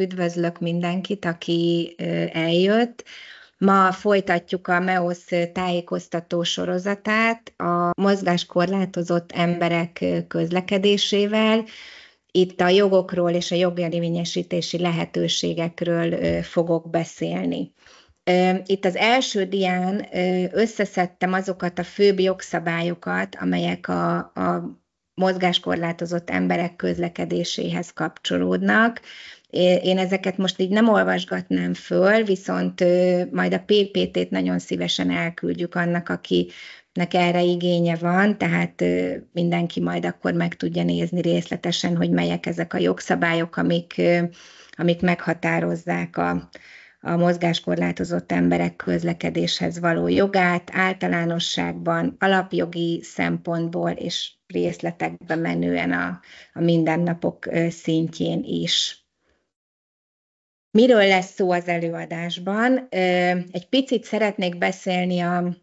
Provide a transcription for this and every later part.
Üdvözlök mindenkit, aki eljött. Ma folytatjuk a MEOSZ tájékoztató sorozatát a mozgáskorlátozott emberek közlekedésével. Itt a jogokról és a jogérvényesítési lehetőségekről fogok beszélni. Itt az első dián összeszedtem azokat a főbb jogszabályokat, amelyek a, a mozgáskorlátozott emberek közlekedéséhez kapcsolódnak. Én ezeket most így nem olvasgatnám föl, viszont majd a PPT-t nagyon szívesen elküldjük annak, aki nek erre igénye van, tehát mindenki majd akkor meg tudja nézni részletesen, hogy melyek ezek a jogszabályok, amik, amik meghatározzák a, a mozgáskorlátozott emberek közlekedéshez való jogát általánosságban, alapjogi szempontból és részletekbe menően a, a mindennapok szintjén is. Miről lesz szó az előadásban? Egy picit szeretnék beszélni a,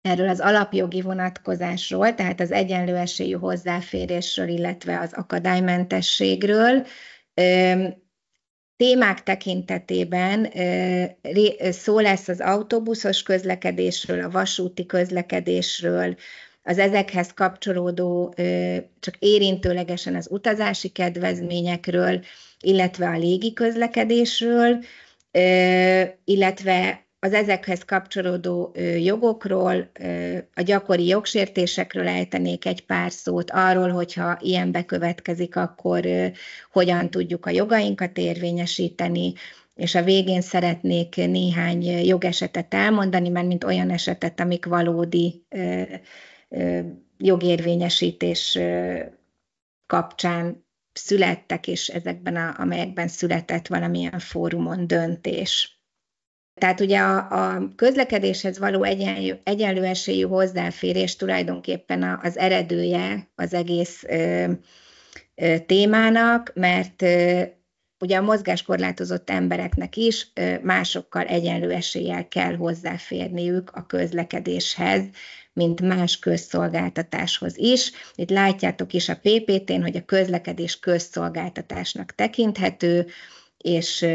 erről az alapjogi vonatkozásról, tehát az egyenlő esélyű hozzáférésről, illetve az akadálymentességről. Témák tekintetében szó lesz az autóbuszos közlekedésről, a vasúti közlekedésről, az ezekhez kapcsolódó, csak érintőlegesen az utazási kedvezményekről, illetve a légi közlekedésről, illetve az ezekhez kapcsolódó jogokról, a gyakori jogsértésekről ejtenék egy pár szót, arról, hogyha ilyen bekövetkezik, akkor hogyan tudjuk a jogainkat érvényesíteni, és a végén szeretnék néhány jogesetet elmondani, mert mint olyan esetet, amik valódi jogérvényesítés kapcsán születtek, és ezekben, a, amelyekben született valamilyen fórumon döntés. Tehát ugye a, a közlekedéshez való egyenlő, egyenlő esélyű hozzáférés tulajdonképpen az eredője az egész ö, ö, témának, mert ö, ugye a mozgáskorlátozott embereknek is másokkal egyenlő eséllyel kell hozzáférniük a közlekedéshez, mint más közszolgáltatáshoz is. Itt látjátok is a PPT-n, hogy a közlekedés közszolgáltatásnak tekinthető, és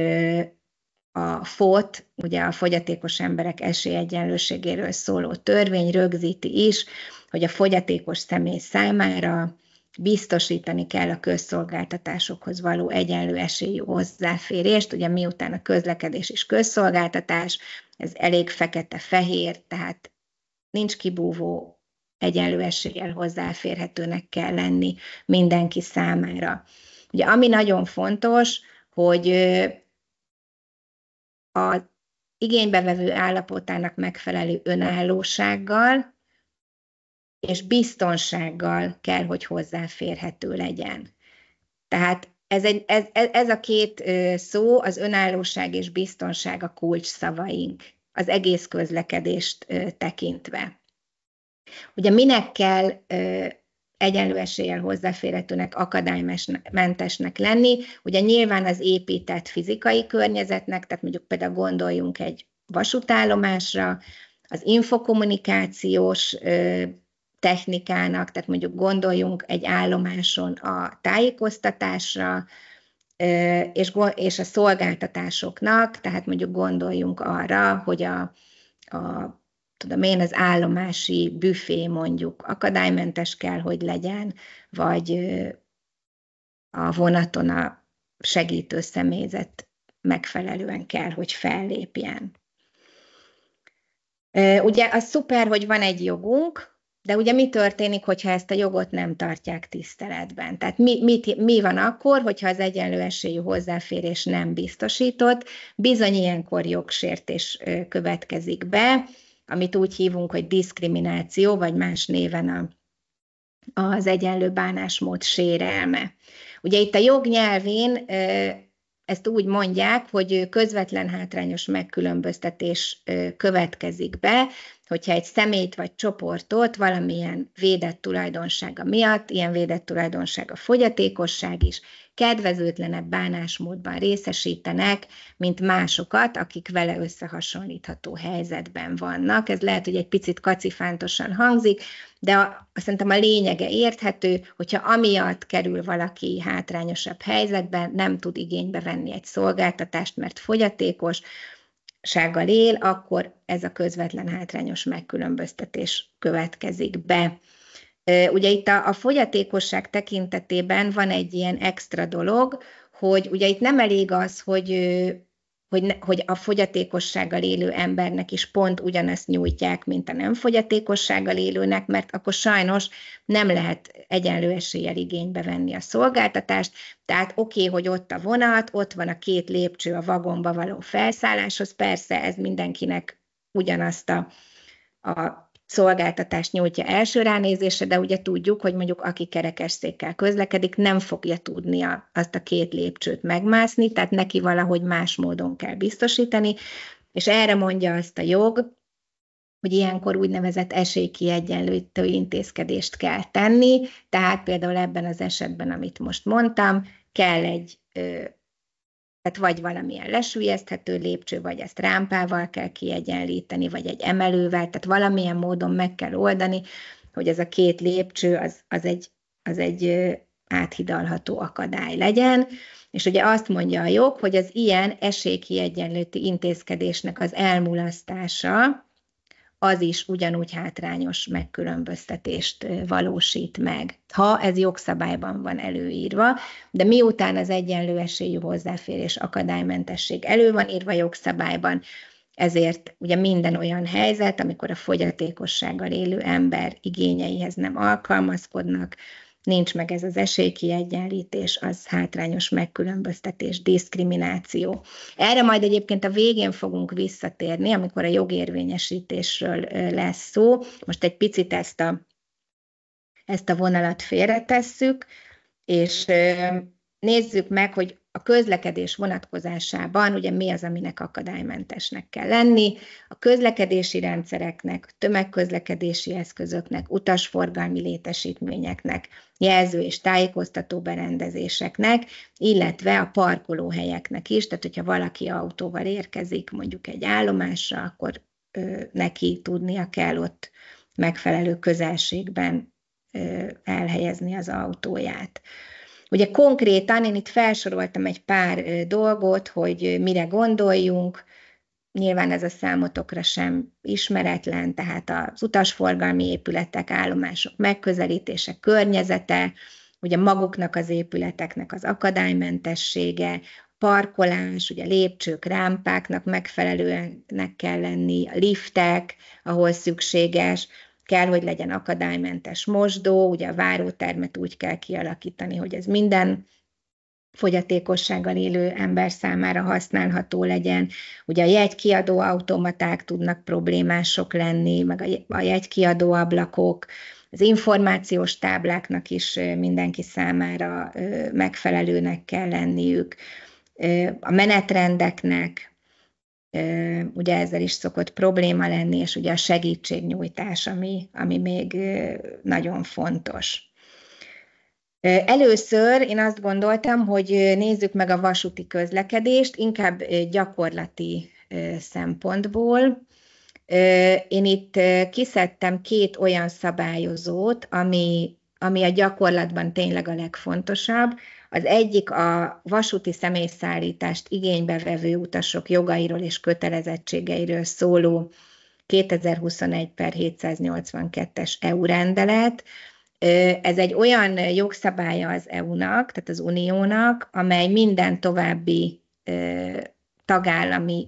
a FOT, ugye a fogyatékos emberek esélyegyenlőségéről szóló törvény rögzíti is, hogy a fogyatékos személy számára biztosítani kell a közszolgáltatásokhoz való egyenlő esélyű hozzáférést. Ugye miután a közlekedés és közszolgáltatás, ez elég fekete-fehér, tehát nincs kibúvó, egyenlő eséllyel hozzáférhetőnek kell lenni mindenki számára. Ugye ami nagyon fontos, hogy az igénybevevő állapotának megfelelő önállósággal, és biztonsággal kell, hogy hozzáférhető legyen. Tehát ez, egy, ez, ez a két szó, az önállóság és biztonság a kulcs szavaink, az egész közlekedést tekintve. Ugye minek kell egyenlő eséllyel hozzáférhetőnek, akadálymentesnek lenni. Ugye nyilván az épített fizikai környezetnek, tehát mondjuk például gondoljunk egy vasútállomásra, az infokommunikációs technikának, tehát mondjuk gondoljunk egy állomáson a tájékoztatásra, és, a szolgáltatásoknak, tehát mondjuk gondoljunk arra, hogy a, a tudom én, az állomási büfé mondjuk akadálymentes kell, hogy legyen, vagy a vonaton a segítő személyzet megfelelően kell, hogy fellépjen. Ugye az szuper, hogy van egy jogunk, de ugye mi történik, hogyha ezt a jogot nem tartják tiszteletben? Tehát mi, mit, mi van akkor, hogyha az egyenlő esélyű hozzáférés nem biztosított? Bizony ilyenkor jogsértés következik be, amit úgy hívunk, hogy diszkrimináció, vagy más néven a, az egyenlő bánásmód sérelme. Ugye itt a jognyelvén ezt úgy mondják, hogy közvetlen hátrányos megkülönböztetés következik be, hogyha egy szemét vagy csoportot valamilyen védett tulajdonsága miatt, ilyen védett tulajdonsága a fogyatékosság is, kedvezőtlenebb bánásmódban részesítenek, mint másokat, akik vele összehasonlítható helyzetben vannak. Ez lehet, hogy egy picit kacifántosan hangzik, de azt szerintem a lényege érthető, hogyha amiatt kerül valaki hátrányosabb helyzetben, nem tud igénybe venni egy szolgáltatást, mert fogyatékos, sággal él, akkor ez a közvetlen hátrányos megkülönböztetés következik be. Ugye itt a, a fogyatékosság tekintetében van egy ilyen extra dolog, hogy ugye itt nem elég az, hogy hogy, ne, hogy a fogyatékossággal élő embernek is pont ugyanezt nyújtják, mint a nem fogyatékossággal élőnek, mert akkor sajnos nem lehet egyenlő eséllyel igénybe venni a szolgáltatást. Tehát oké, okay, hogy ott a vonat, ott van a két lépcső a vagomba való felszálláshoz, persze ez mindenkinek ugyanazt a, a szolgáltatást nyújtja első ránézésre, de ugye tudjuk, hogy mondjuk aki kerekesszékkel közlekedik, nem fogja tudni azt a két lépcsőt megmászni, tehát neki valahogy más módon kell biztosítani, és erre mondja azt a jog, hogy ilyenkor úgynevezett esélykiegyenlítő intézkedést kell tenni, tehát például ebben az esetben, amit most mondtam, kell egy tehát vagy valamilyen lesülyezthető lépcső, vagy ezt rámpával kell kiegyenlíteni, vagy egy emelővel, tehát valamilyen módon meg kell oldani, hogy ez a két lépcső az, az, egy, az egy áthidalható akadály legyen. És ugye azt mondja a jog, hogy az ilyen esélykiegyenlőti intézkedésnek az elmulasztása, az is ugyanúgy hátrányos megkülönböztetést valósít meg, ha ez jogszabályban van előírva, de miután az egyenlő esélyű hozzáférés akadálymentesség elő van írva jogszabályban, ezért ugye minden olyan helyzet, amikor a fogyatékossággal élő ember igényeihez nem alkalmazkodnak, nincs meg ez az esélykiegyenlítés, az hátrányos megkülönböztetés, diszkrimináció. Erre majd egyébként a végén fogunk visszatérni, amikor a jogérvényesítésről lesz szó. Most egy picit ezt a, ezt a vonalat félretesszük, és nézzük meg, hogy a közlekedés vonatkozásában ugye mi az, aminek akadálymentesnek kell lenni, a közlekedési rendszereknek, tömegközlekedési eszközöknek, utasforgalmi létesítményeknek, jelző és tájékoztató berendezéseknek, illetve a parkolóhelyeknek is, tehát hogyha valaki autóval érkezik mondjuk egy állomásra, akkor ö, neki tudnia kell ott megfelelő közelségben ö, elhelyezni az autóját. Ugye konkrétan én itt felsoroltam egy pár dolgot, hogy mire gondoljunk, Nyilván ez a számotokra sem ismeretlen, tehát az utasforgalmi épületek, állomások megközelítése, környezete, ugye maguknak az épületeknek az akadálymentessége, parkolás, ugye lépcsők, rámpáknak megfelelőnek kell lenni, a liftek, ahol szükséges, kell, hogy legyen akadálymentes mosdó, ugye a várótermet úgy kell kialakítani, hogy ez minden fogyatékossággal élő ember számára használható legyen. Ugye a jegykiadó automaták tudnak problémások lenni, meg a jegykiadó ablakok, az információs tábláknak is mindenki számára megfelelőnek kell lenniük, a menetrendeknek, ugye ezzel is szokott probléma lenni, és ugye a segítségnyújtás, ami, ami még nagyon fontos. Először én azt gondoltam, hogy nézzük meg a vasúti közlekedést, inkább gyakorlati szempontból. Én itt kiszedtem két olyan szabályozót, ami, ami a gyakorlatban tényleg a legfontosabb. Az egyik a vasúti személyszállítást igénybe vevő utasok jogairól és kötelezettségeiről szóló 2021 per 782-es EU rendelet, ez egy olyan jogszabálya az EU-nak, tehát az Uniónak, amely minden további tagállami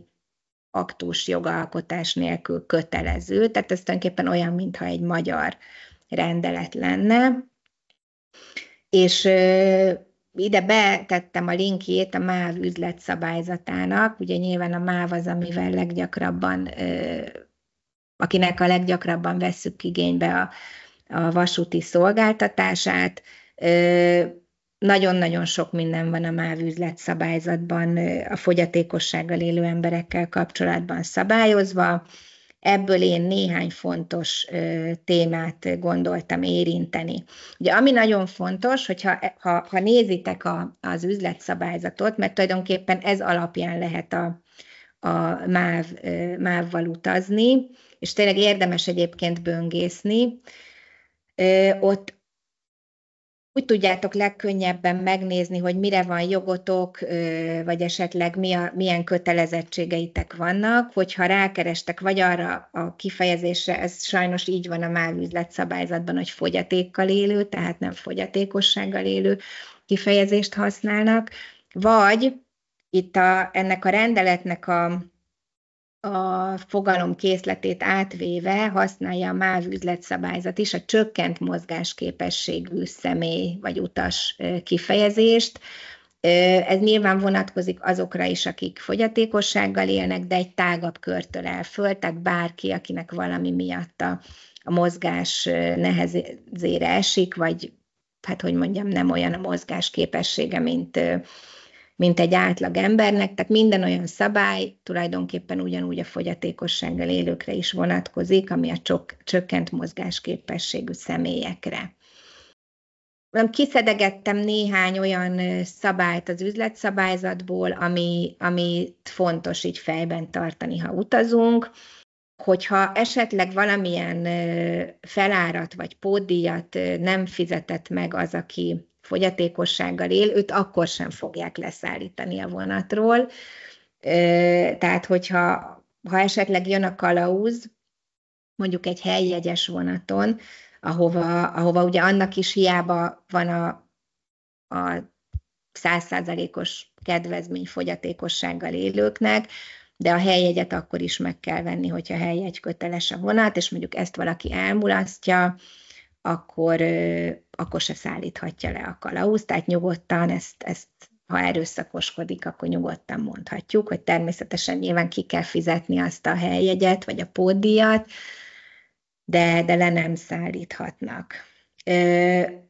aktus jogalkotás nélkül kötelező, tehát ez tulajdonképpen olyan, mintha egy magyar rendelet lenne. És ide betettem a linkjét a MÁV üzletszabályzatának, ugye nyilván a MÁV az, amivel leggyakrabban, akinek a leggyakrabban vesszük igénybe a, a vasúti szolgáltatását. Nagyon-nagyon sok minden van a MÁV üzletszabályzatban a fogyatékossággal élő emberekkel kapcsolatban szabályozva Ebből én néhány fontos témát gondoltam érinteni. Ugye ami nagyon fontos, hogyha e, ha, ha nézitek a, az üzletszabályzatot, mert tulajdonképpen ez alapján lehet a, a MÁV, MÁV-val utazni, és tényleg érdemes egyébként böngészni, ott úgy tudjátok legkönnyebben megnézni, hogy mire van jogotok, vagy esetleg milyen kötelezettségeitek vannak, hogyha rákerestek vagy arra a kifejezésre, ez sajnos így van a MÁV szabályzatban, hogy fogyatékkal élő, tehát nem fogyatékossággal élő kifejezést használnak, vagy itt a, ennek a rendeletnek a a fogalom készletét átvéve használja a MÁV üzletszabályzat is a csökkent mozgásképességű személy vagy utas kifejezést. Ez nyilván vonatkozik azokra is, akik fogyatékossággal élnek, de egy tágabb körtől el föl, tehát bárki, akinek valami miatt a, a mozgás nehezére esik, vagy hát hogy mondjam, nem olyan a mozgás képessége, mint mint egy átlag embernek, tehát minden olyan szabály tulajdonképpen ugyanúgy a fogyatékossággal élőkre is vonatkozik, ami a csok, csökkent mozgásképességű személyekre. kiszedegettem néhány olyan szabályt az üzletszabályzatból, ami, amit fontos így fejben tartani, ha utazunk hogyha esetleg valamilyen felárat vagy pódiat nem fizetett meg az, aki fogyatékossággal él, őt akkor sem fogják leszállítani a vonatról. Tehát, hogyha ha esetleg jön a kalauz, mondjuk egy helyjegyes vonaton, ahova, ahova ugye annak is hiába van a, a százszázalékos kedvezmény fogyatékossággal élőknek, de a helyjegyet akkor is meg kell venni, hogyha helyjegy köteles a vonat, és mondjuk ezt valaki elmulasztja, akkor, akkor se szállíthatja le a kalauz. tehát nyugodtan ezt, ezt ha erőszakoskodik, akkor nyugodtan mondhatjuk, hogy természetesen nyilván ki kell fizetni azt a helyjegyet, vagy a pódiat, de, de le nem szállíthatnak.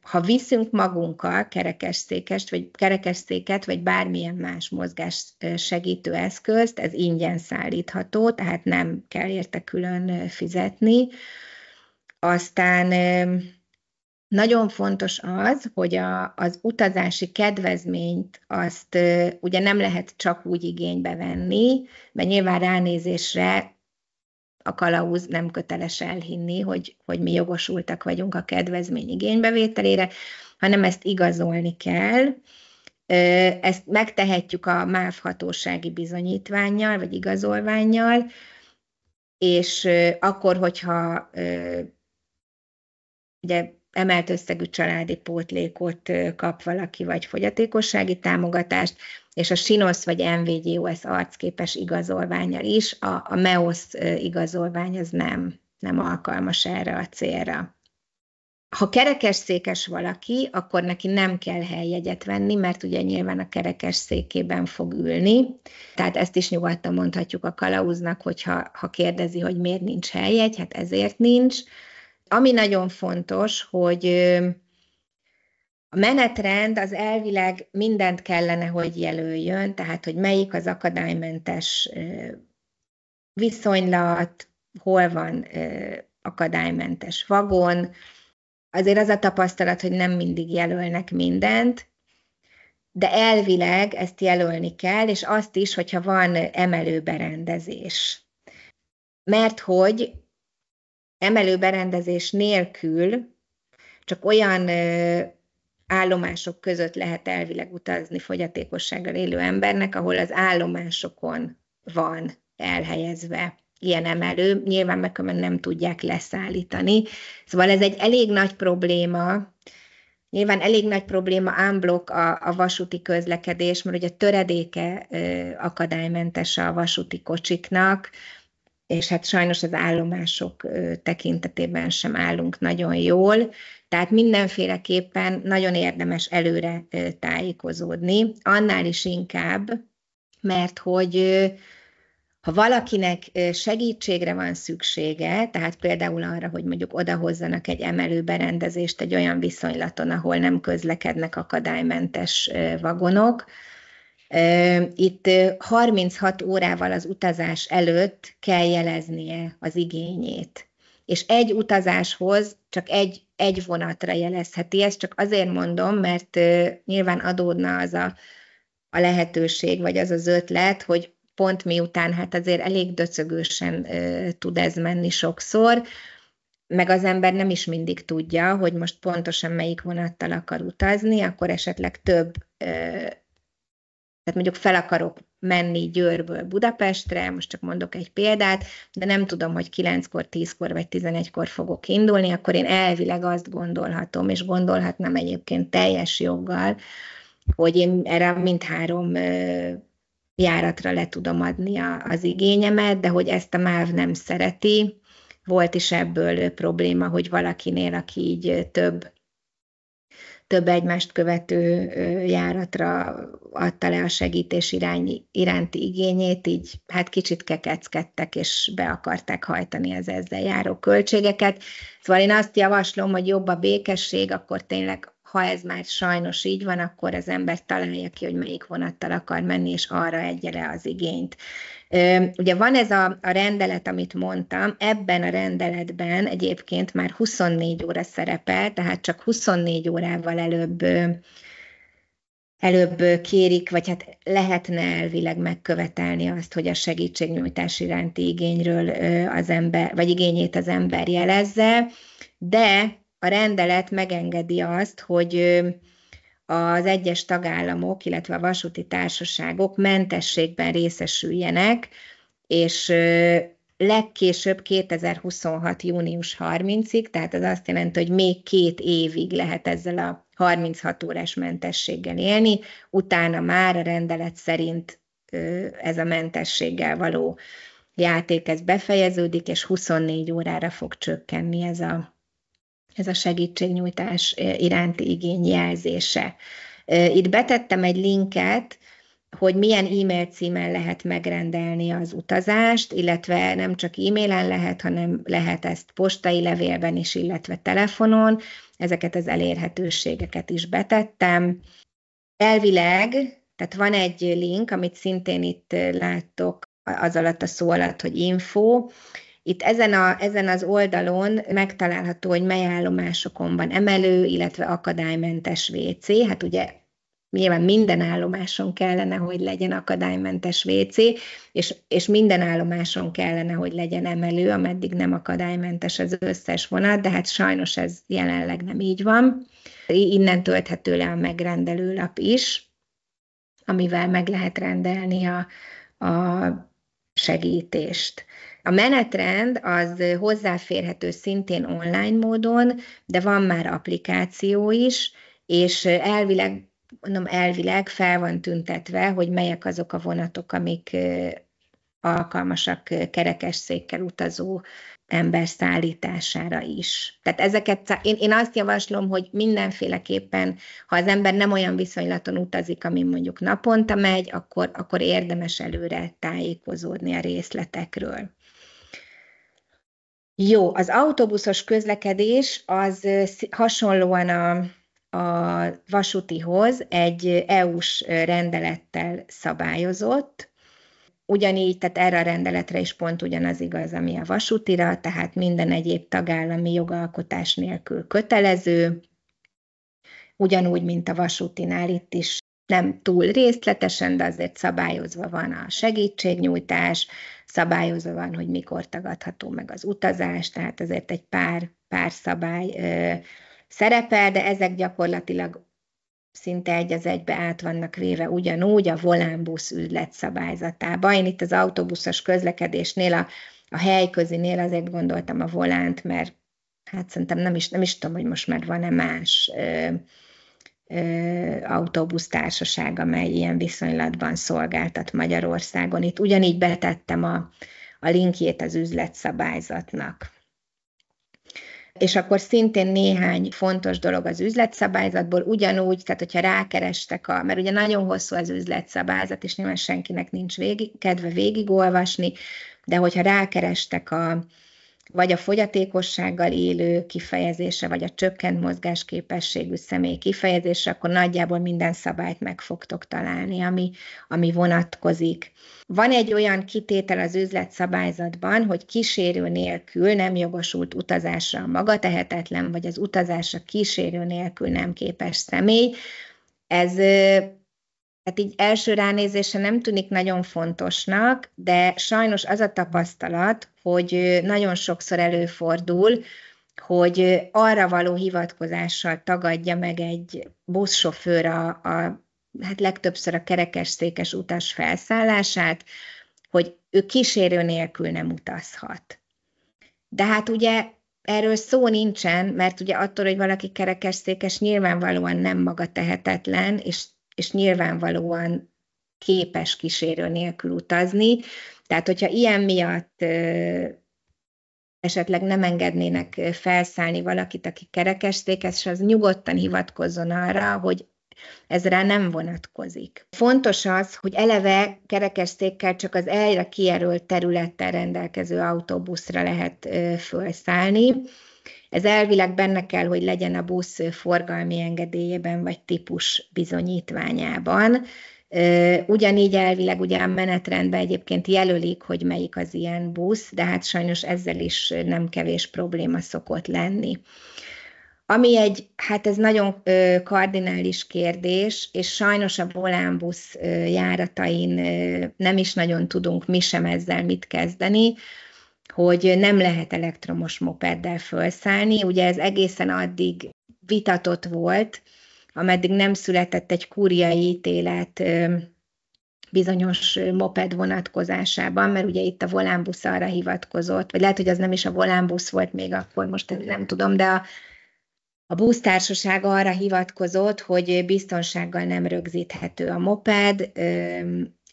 Ha viszünk magunkkal kerekesszékest, vagy kerekesszéket, vagy bármilyen más mozgás segítő eszközt, ez ingyen szállítható, tehát nem kell érte külön fizetni. Aztán nagyon fontos az, hogy a, az utazási kedvezményt azt ugye nem lehet csak úgy igénybe venni, mert nyilván ránézésre a kalauz nem köteles elhinni, hogy, hogy mi jogosultak vagyunk a kedvezmény igénybevételére, hanem ezt igazolni kell. Ezt megtehetjük a MÁV hatósági bizonyítványjal, vagy igazolványjal, és akkor, hogyha ugye emelt összegű családi pótlékot kap valaki, vagy fogyatékossági támogatást, és a SINOS vagy NVGOS arcképes igazolványal is, a, a MEOS igazolvány az nem, nem alkalmas erre a célra. Ha kerekes székes valaki, akkor neki nem kell helyjegyet venni, mert ugye nyilván a kerekes székében fog ülni. Tehát ezt is nyugodtan mondhatjuk a kalauznak, hogyha ha kérdezi, hogy miért nincs helyjegy, hát ezért nincs ami nagyon fontos, hogy a menetrend az elvileg mindent kellene, hogy jelöljön, tehát hogy melyik az akadálymentes viszonylat, hol van akadálymentes vagon. Azért az a tapasztalat, hogy nem mindig jelölnek mindent, de elvileg ezt jelölni kell, és azt is, hogyha van emelő berendezés. Mert hogy emelő berendezés nélkül csak olyan állomások között lehet elvileg utazni fogyatékossággal élő embernek, ahol az állomásokon van elhelyezve ilyen emelő, nyilván megkömen nem tudják leszállítani. Szóval ez egy elég nagy probléma, nyilván elég nagy probléma ámblok a, a vasúti közlekedés, mert ugye töredéke ö, akadálymentes a vasúti kocsiknak, és hát sajnos az állomások tekintetében sem állunk nagyon jól, tehát mindenféleképpen nagyon érdemes előre tájékozódni, annál is inkább, mert hogy ha valakinek segítségre van szüksége, tehát például arra, hogy mondjuk odahozzanak egy emelő berendezést egy olyan viszonylaton, ahol nem közlekednek akadálymentes vagonok, itt 36 órával az utazás előtt kell jeleznie az igényét. És egy utazáshoz csak egy, egy vonatra jelezheti. Ezt csak azért mondom, mert nyilván adódna az a, a lehetőség, vagy az az ötlet, hogy pont miután hát azért elég döcögősen tud ez menni sokszor, meg az ember nem is mindig tudja, hogy most pontosan melyik vonattal akar utazni, akkor esetleg több tehát mondjuk fel akarok menni Győrből Budapestre, most csak mondok egy példát, de nem tudom, hogy 9-kor, 10-kor vagy 11-kor fogok indulni, akkor én elvileg azt gondolhatom, és gondolhatnám egyébként teljes joggal, hogy én erre mindhárom járatra le tudom adni a, az igényemet, de hogy ezt a MÁV nem szereti. Volt is ebből probléma, hogy valakinél, aki így több több egymást követő járatra adta le a segítés irány, iránti igényét, így hát kicsit kekeckedtek, és be akarták hajtani az ezzel járó költségeket. Szóval én azt javaslom, hogy jobb a békesség, akkor tényleg ha ez már sajnos így van, akkor az ember találja ki, hogy melyik vonattal akar menni, és arra egye az igényt. Ugye van ez a, a rendelet, amit mondtam, ebben a rendeletben egyébként már 24 óra szerepel, tehát csak 24 órával előbb előbb kérik, vagy hát lehetne elvileg megkövetelni azt, hogy a segítségnyújtás iránti igényről az ember, vagy igényét az ember jelezze, de a rendelet megengedi azt, hogy az egyes tagállamok, illetve a vasúti társaságok mentességben részesüljenek, és legkésőbb 2026. június 30-ig, tehát az azt jelenti, hogy még két évig lehet ezzel a 36 órás mentességgel élni, utána már a rendelet szerint ez a mentességgel való játék ez befejeződik, és 24 órára fog csökkenni ez a ez a segítségnyújtás iránti igény jelzése. Itt betettem egy linket, hogy milyen e-mail címen lehet megrendelni az utazást, illetve nem csak e-mailen lehet, hanem lehet ezt postai levélben is, illetve telefonon. Ezeket az elérhetőségeket is betettem. Elvileg, tehát van egy link, amit szintén itt láttok az alatt a szó alatt, hogy info, itt ezen, a, ezen az oldalon megtalálható, hogy mely állomásokon van emelő, illetve akadálymentes WC. Hát ugye nyilván minden állomáson kellene, hogy legyen akadálymentes WC, és, és minden állomáson kellene, hogy legyen emelő, ameddig nem akadálymentes az összes vonat, de hát sajnos ez jelenleg nem így van. Innen tölthető le a megrendelőlap is, amivel meg lehet rendelni a, a segítést. A menetrend az hozzáférhető szintén online módon, de van már applikáció is, és elvileg, mondom, elvileg fel van tüntetve, hogy melyek azok a vonatok, amik alkalmasak kerekesszékkel utazó ember szállítására is. Tehát ezeket, én, én azt javaslom, hogy mindenféleképpen, ha az ember nem olyan viszonylaton utazik, ami mondjuk naponta megy, akkor, akkor érdemes előre tájékozódni a részletekről. Jó, az autóbuszos közlekedés az hasonlóan a, a vasútihoz egy EU-s rendelettel szabályozott, ugyanígy, tehát erre a rendeletre is pont ugyanaz igaz, ami a vasútira, tehát minden egyéb tagállami jogalkotás nélkül kötelező, ugyanúgy, mint a vasútinál itt is nem túl részletesen, de azért szabályozva van a segítségnyújtás, szabályozva van, hogy mikor tagadható meg az utazás, tehát azért egy pár, pár szabály ö, szerepel, de ezek gyakorlatilag szinte egy az egybe át vannak véve ugyanúgy a volánbusz üzlet szabályzatába. Én itt az autóbuszos közlekedésnél, a, a helyközinél azért gondoltam a volánt, mert hát szerintem nem is, nem is tudom, hogy most már van-e más ö, autóbusztársaság, amely ilyen viszonylatban szolgáltat Magyarországon. Itt ugyanígy betettem a, a linkjét az üzletszabályzatnak. És akkor szintén néhány fontos dolog az üzletszabályzatból, ugyanúgy, tehát hogyha rákerestek a, mert ugye nagyon hosszú az üzletszabályzat, és nyilván senkinek nincs végig, kedve végigolvasni, de hogyha rákerestek a, vagy a fogyatékossággal élő kifejezése, vagy a csökkent mozgásképességű személy kifejezése, akkor nagyjából minden szabályt meg fogtok találni, ami, ami vonatkozik. Van egy olyan kitétel az üzletszabályzatban, hogy kísérő nélkül nem jogosult utazásra a maga tehetetlen, vagy az utazásra kísérő nélkül nem képes személy. Ez tehát így első ránézése nem tűnik nagyon fontosnak, de sajnos az a tapasztalat, hogy nagyon sokszor előfordul, hogy arra való hivatkozással tagadja meg egy buszsofőr a, a hát legtöbbször a kerekesszékes utas felszállását, hogy ő kísérő nélkül nem utazhat. De hát ugye erről szó nincsen, mert ugye attól, hogy valaki kerekesszékes, nyilvánvalóan nem maga tehetetlen, és és nyilvánvalóan képes kísérő nélkül utazni. Tehát, hogyha ilyen miatt esetleg nem engednének felszállni valakit, aki kerekesszékes, az nyugodtan hivatkozzon arra, hogy ez rá nem vonatkozik. Fontos az, hogy eleve kerekesztékkel csak az elre kijelölt területtel rendelkező autóbuszra lehet felszállni, ez elvileg benne kell, hogy legyen a busz forgalmi engedélyében vagy típus bizonyítványában. Ugyanígy elvileg ugye a menetrendben egyébként jelölik, hogy melyik az ilyen busz, de hát sajnos ezzel is nem kevés probléma szokott lenni. Ami egy, hát ez nagyon kardinális kérdés, és sajnos a volánbusz járatain nem is nagyon tudunk mi sem ezzel mit kezdeni hogy nem lehet elektromos mopeddel felszállni. Ugye ez egészen addig vitatott volt, ameddig nem született egy kúriai ítélet bizonyos moped vonatkozásában, mert ugye itt a volánbusz arra hivatkozott, vagy lehet, hogy az nem is a volánbusz volt még akkor, most nem tudom, de a, a busztársaság arra hivatkozott, hogy biztonsággal nem rögzíthető a moped,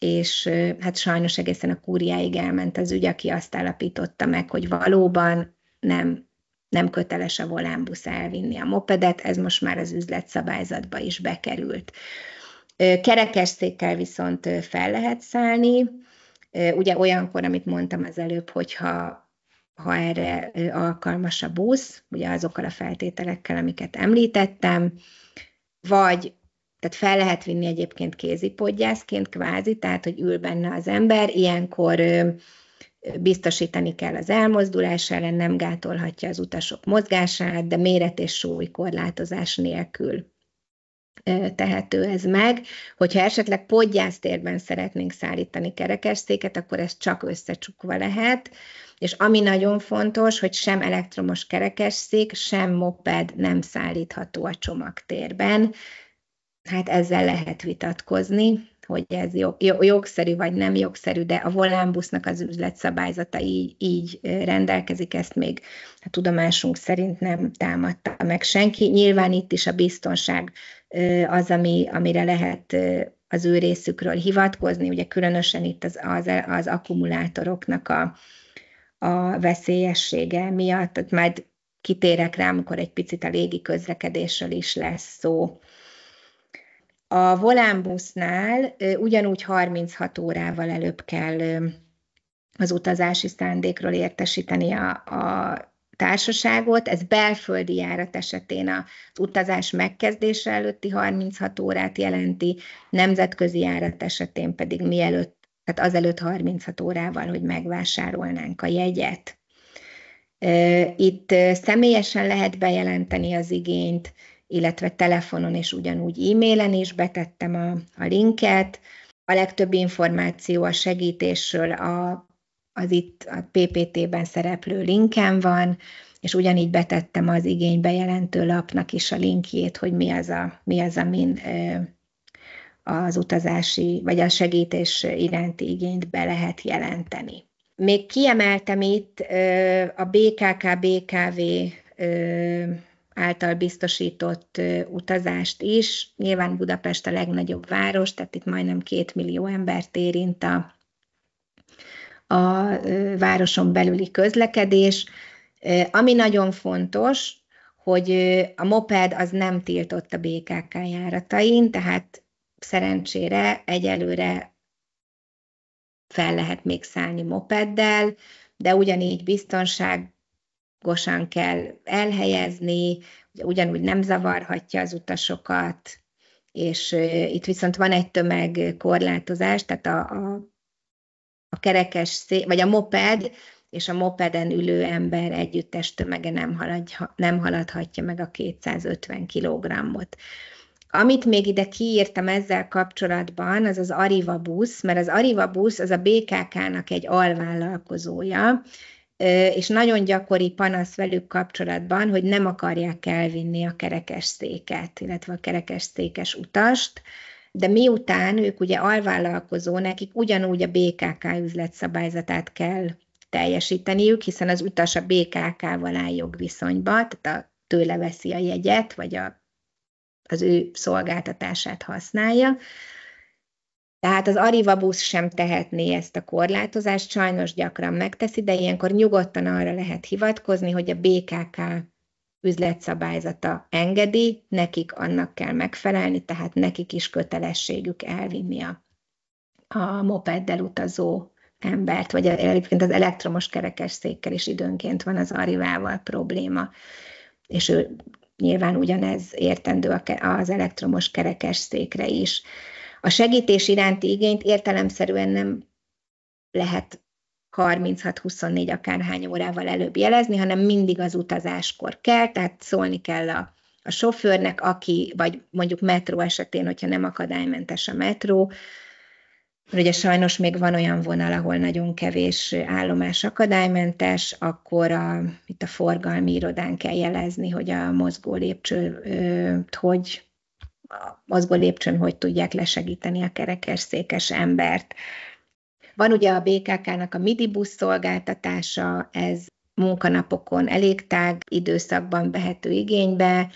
és hát sajnos egészen a kúriáig elment az ügy, aki azt állapította meg, hogy valóban nem, nem köteles a volánbusz elvinni a mopedet, ez most már az üzletszabályzatba is bekerült. Kerekesszékkel viszont fel lehet szállni, ugye olyankor, amit mondtam az előbb, hogyha ha erre alkalmas a busz, ugye azokkal a feltételekkel, amiket említettem, vagy tehát fel lehet vinni egyébként kézipodgyászként, kvázi, tehát, hogy ül benne az ember, ilyenkor biztosítani kell az elmozdulás ellen, nem gátolhatja az utasok mozgását, de méret és súly korlátozás nélkül tehető ez meg. Hogyha esetleg podgyásztérben szeretnénk szállítani kerekesszéket, akkor ez csak összecsukva lehet, és ami nagyon fontos, hogy sem elektromos kerekesszék, sem moped nem szállítható a csomagtérben, Hát ezzel lehet vitatkozni, hogy ez jog, jogszerű vagy nem jogszerű, de a volánbusznak az üzletszabályzata így, így rendelkezik, ezt még a tudomásunk szerint nem támadta meg senki. Nyilván itt is a biztonság az, ami, amire lehet az ő részükről hivatkozni, ugye különösen itt az, az, az akkumulátoroknak a, a veszélyessége miatt, majd kitérek rá, amikor egy picit a légi közlekedésről is lesz szó. A volánbusznál ugyanúgy 36 órával előbb kell az utazási szándékról értesíteni a, a társaságot, ez belföldi járat esetén az utazás megkezdése előtti 36 órát jelenti, nemzetközi járat esetén pedig mielőtt, tehát azelőtt 36 órával, hogy megvásárolnánk a jegyet. Itt személyesen lehet bejelenteni az igényt, illetve telefonon és ugyanúgy e-mailen is betettem a, a linket. A legtöbb információ a segítésről a, az itt a PPT-ben szereplő linken van, és ugyanígy betettem az igénybejelentő lapnak is a linkjét, hogy mi az, a, mi az amin az utazási vagy a segítés iránti igényt be lehet jelenteni. Még kiemeltem itt a BKK-BKV által biztosított utazást is. Nyilván Budapest a legnagyobb város, tehát itt majdnem két millió embert érint a, a városon belüli közlekedés. Ami nagyon fontos, hogy a moped az nem tiltott a BKK járatain, tehát szerencsére egyelőre fel lehet még szállni mopeddel, de ugyanígy biztonság gosan kell elhelyezni, ugyanúgy nem zavarhatja az utasokat, és itt viszont van egy tömegkorlátozás, tehát a, a, a kerekes szé- vagy a moped és a mopeden ülő ember együttes tömege nem, halad, nem haladhatja meg a 250 kilogrammot. Amit még ide kiírtam ezzel kapcsolatban, az az Ariva busz, mert az Ariva busz az a BKK-nak egy alvállalkozója, és nagyon gyakori panasz velük kapcsolatban, hogy nem akarják elvinni a széket, illetve a székes utast, de miután ők ugye alvállalkozó, nekik ugyanúgy a BKK üzletszabályzatát kell teljesíteniük, hiszen az utas a BKK-val áll jogviszonyba, tehát a, tőle veszi a jegyet, vagy a, az ő szolgáltatását használja, tehát az Arriva busz sem tehetné ezt a korlátozást, sajnos gyakran megteszi, de ilyenkor nyugodtan arra lehet hivatkozni, hogy a BKK üzletszabályzata engedi, nekik annak kell megfelelni, tehát nekik is kötelességük elvinni a, a mopeddel utazó embert, vagy egyébként az elektromos kerekes székkel is időnként van az Arrivával probléma, és ő nyilván ugyanez értendő az elektromos kerekes székre is. A segítés iránti igényt értelemszerűen nem lehet 36-24 akárhány órával előbb jelezni, hanem mindig az utazáskor kell, tehát szólni kell a, a sofőrnek, aki, vagy mondjuk metró esetén, hogyha nem akadálymentes a metró, ugye sajnos még van olyan vonal, ahol nagyon kevés állomás akadálymentes, akkor a, itt a forgalmi irodán kell jelezni, hogy a mozgó lépcső hogy mozgó lépcsőn hogy tudják lesegíteni a kerekesszékes embert. Van ugye a BKK-nak a midibusz szolgáltatása, ez munkanapokon elég tág időszakban vehető igénybe,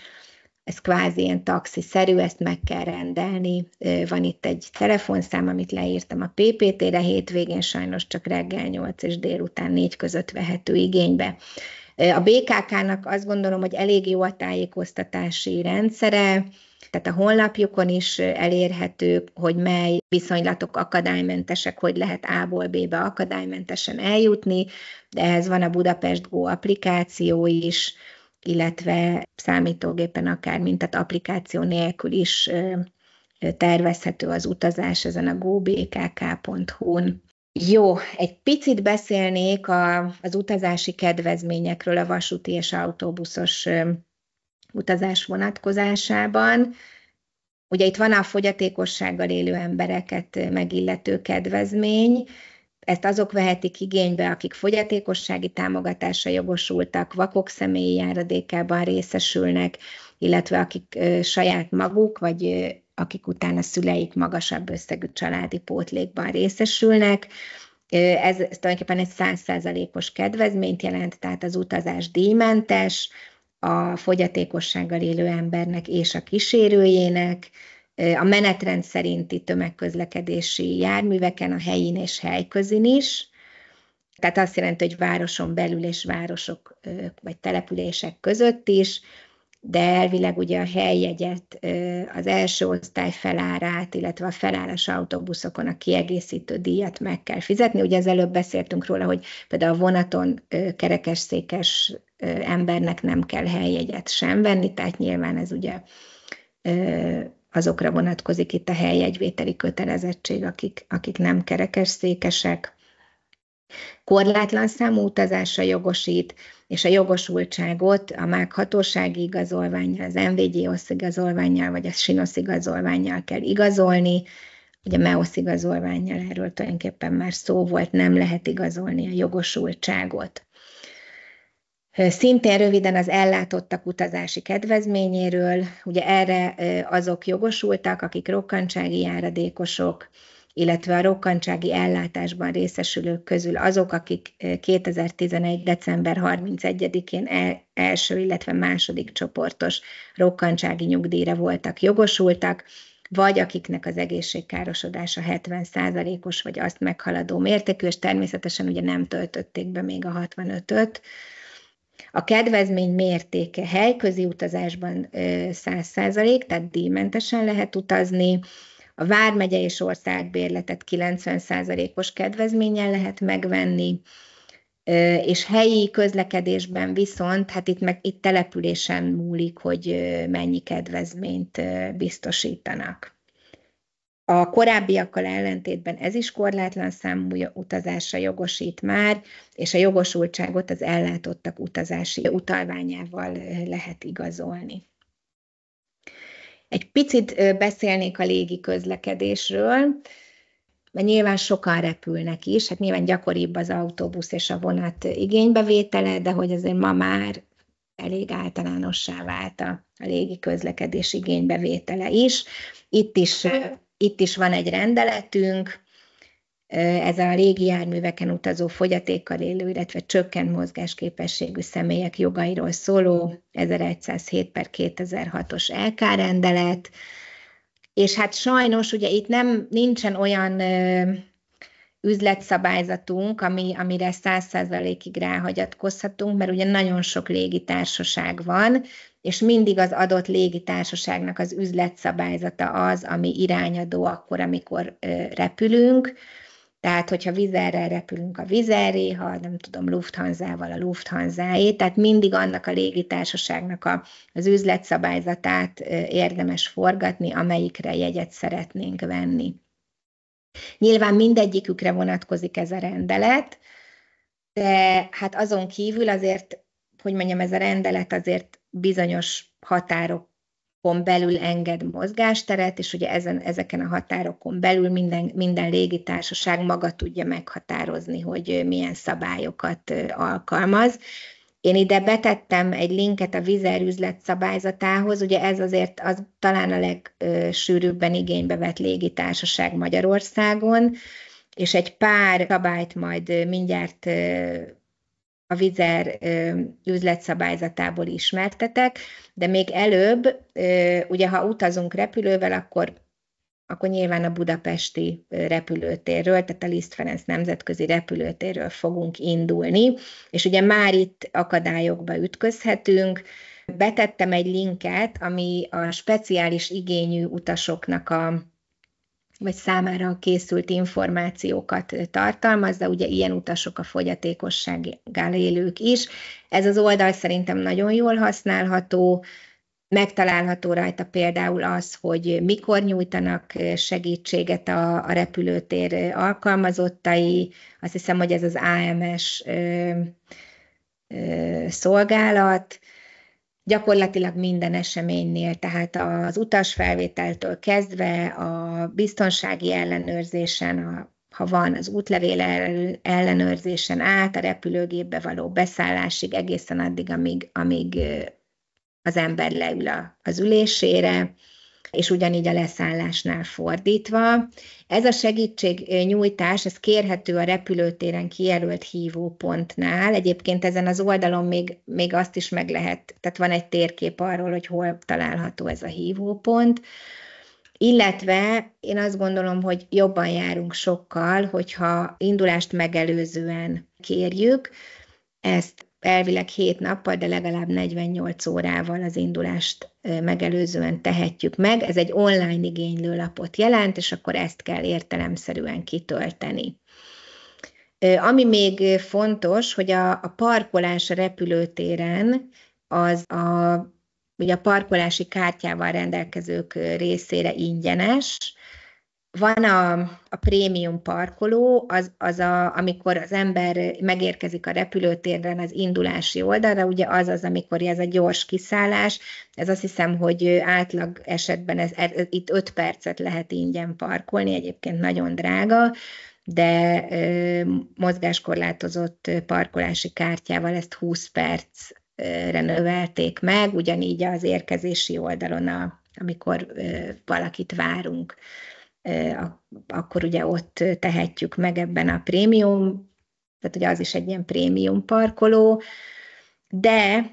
ez kvázi ilyen taxiszerű, ezt meg kell rendelni. Van itt egy telefonszám, amit leírtam a PPT-re, hétvégén sajnos csak reggel 8 és délután 4 között vehető igénybe. A BKK-nak azt gondolom, hogy elég jó a tájékoztatási rendszere, tehát a honlapjukon is elérhetők, hogy mely viszonylatok akadálymentesek, hogy lehet A-ból B-be akadálymentesen eljutni, de ehhez van a Budapest Go applikáció is, illetve számítógépen akár, mint tehát applikáció nélkül is tervezhető az utazás ezen a gobkk.hu-n. Jó, egy picit beszélnék a, az utazási kedvezményekről a vasúti és autóbuszos utazás vonatkozásában. Ugye itt van a fogyatékossággal élő embereket megillető kedvezmény, ezt azok vehetik igénybe, akik fogyatékossági támogatásra jogosultak, vakok személyi járadékában részesülnek, illetve akik saját maguk, vagy akik utána szüleik magasabb összegű családi pótlékban részesülnek. Ez tulajdonképpen egy százszázalékos kedvezményt jelent, tehát az utazás díjmentes, a fogyatékossággal élő embernek és a kísérőjének, a menetrend szerinti tömegközlekedési járműveken, a helyén és helyközin is. Tehát azt jelenti, hogy városon belül és városok vagy települések között is, de elvileg ugye a helyjegyet, az első osztály felárát, illetve a felállás autóbuszokon a kiegészítő díjat meg kell fizetni. Ugye az előbb beszéltünk róla, hogy például a vonaton kerekesszékes embernek nem kell helyjegyet sem venni, tehát nyilván ez ugye azokra vonatkozik itt a helyjegyvételi kötelezettség, akik, akik nem kerekes székesek, korlátlan számú utazásra jogosít, és a jogosultságot a MÁK hatósági igazolványjal, az MVG OSZ igazolványjal, vagy a SINOSZ igazolványjal kell igazolni, ugye a MEOSZ igazolványjal erről tulajdonképpen már szó volt, nem lehet igazolni a jogosultságot. Szintén röviden az ellátottak utazási kedvezményéről, ugye erre azok jogosultak, akik rokkantsági járadékosok, illetve a rokkantsági ellátásban részesülők közül azok, akik 2011. december 31-én e, első, illetve második csoportos rokkantsági nyugdíjra voltak jogosultak, vagy akiknek az egészségkárosodása 70%-os, vagy azt meghaladó mértékű, és természetesen ugye nem töltötték be még a 65-öt, a kedvezmény mértéke helyközi utazásban 100%, tehát díjmentesen lehet utazni, a Vármegye és országbérletet 90%-os kedvezménnyel lehet megvenni, és helyi közlekedésben viszont, hát itt, meg, itt településen múlik, hogy mennyi kedvezményt biztosítanak. A korábbiakkal ellentétben ez is korlátlan számú utazásra jogosít már, és a jogosultságot az ellátottak utazási utalványával lehet igazolni. Egy picit beszélnék a légi közlekedésről, mert nyilván sokan repülnek is, hát nyilván gyakoribb az autóbusz és a vonat igénybevétele, de hogy azért ma már elég általánossá vált a, a légi közlekedés igénybevétele is. Itt is itt is van egy rendeletünk, ez a régi járműveken utazó fogyatékkal élő, illetve csökkent mozgásképességű személyek jogairól szóló 1107 per 2006-os LK rendelet, és hát sajnos ugye itt nem nincsen olyan üzletszabályzatunk, ami, amire száz százalékig ráhagyatkozhatunk, mert ugye nagyon sok légitársaság van, és mindig az adott légitársaságnak az üzletszabályzata az, ami irányadó akkor, amikor ö, repülünk. Tehát, hogyha vizerrel repülünk a vizerré, ha nem tudom, Lufthansa-val a Lufthansa-é, tehát mindig annak a légitársaságnak a, az üzletszabályzatát érdemes forgatni, amelyikre jegyet szeretnénk venni. Nyilván mindegyikükre vonatkozik ez a rendelet, de hát azon kívül azért, hogy mondjam, ez a rendelet azért bizonyos határok belül enged mozgásteret, és ugye ezen, ezeken a határokon belül minden, minden légitársaság maga tudja meghatározni, hogy milyen szabályokat alkalmaz. Én ide betettem egy linket a Vizer üzlet szabályzatához, ugye ez azért az talán a legsűrűbben igénybe vett légitársaság Magyarországon, és egy pár szabályt majd mindjárt a Vizer üzletszabályzatából ismertetek, de még előbb, ugye ha utazunk repülővel, akkor akkor nyilván a budapesti repülőtérről, tehát a Liszt Ferenc nemzetközi repülőtérről fogunk indulni, és ugye már itt akadályokba ütközhetünk, betettem egy linket, ami a speciális igényű utasoknak a vagy számára készült információkat tartalmaz, de ugye ilyen utasok a fogyatékossággal élők is. Ez az oldal szerintem nagyon jól használható, Megtalálható rajta például az, hogy mikor nyújtanak segítséget a, a repülőtér alkalmazottai. Azt hiszem, hogy ez az AMS ö, ö, szolgálat gyakorlatilag minden eseménynél, tehát az utasfelvételtől kezdve a biztonsági ellenőrzésen, a, ha van az útlevél ellenőrzésen át, a repülőgépbe való beszállásig, egészen addig, amíg, amíg az ember leül a, az ülésére, és ugyanígy a leszállásnál fordítva. Ez a segítségnyújtás, ez kérhető a repülőtéren kijelölt hívópontnál. Egyébként ezen az oldalon még, még azt is meg lehet, tehát van egy térkép arról, hogy hol található ez a hívópont. Illetve én azt gondolom, hogy jobban járunk sokkal, hogyha indulást megelőzően kérjük, ezt elvileg 7 nappal, de legalább 48 órával az indulást megelőzően tehetjük meg. Ez egy online igénylőlapot jelent, és akkor ezt kell értelemszerűen kitölteni. Ami még fontos, hogy a, a parkolás a repülőtéren az a, ugye a parkolási kártyával rendelkezők részére ingyenes, van a, a prémium parkoló, az, az a, amikor az ember megérkezik a repülőtérre az indulási oldalra, ugye az az, amikor ez a gyors kiszállás, ez azt hiszem, hogy átlag esetben ez, ez, itt 5 percet lehet ingyen parkolni, egyébként nagyon drága, de ö, mozgáskorlátozott parkolási kártyával ezt 20 percre növelték meg, ugyanígy az érkezési oldalon, a, amikor ö, valakit várunk akkor ugye ott tehetjük meg ebben a prémium, tehát ugye az is egy ilyen prémium parkoló, de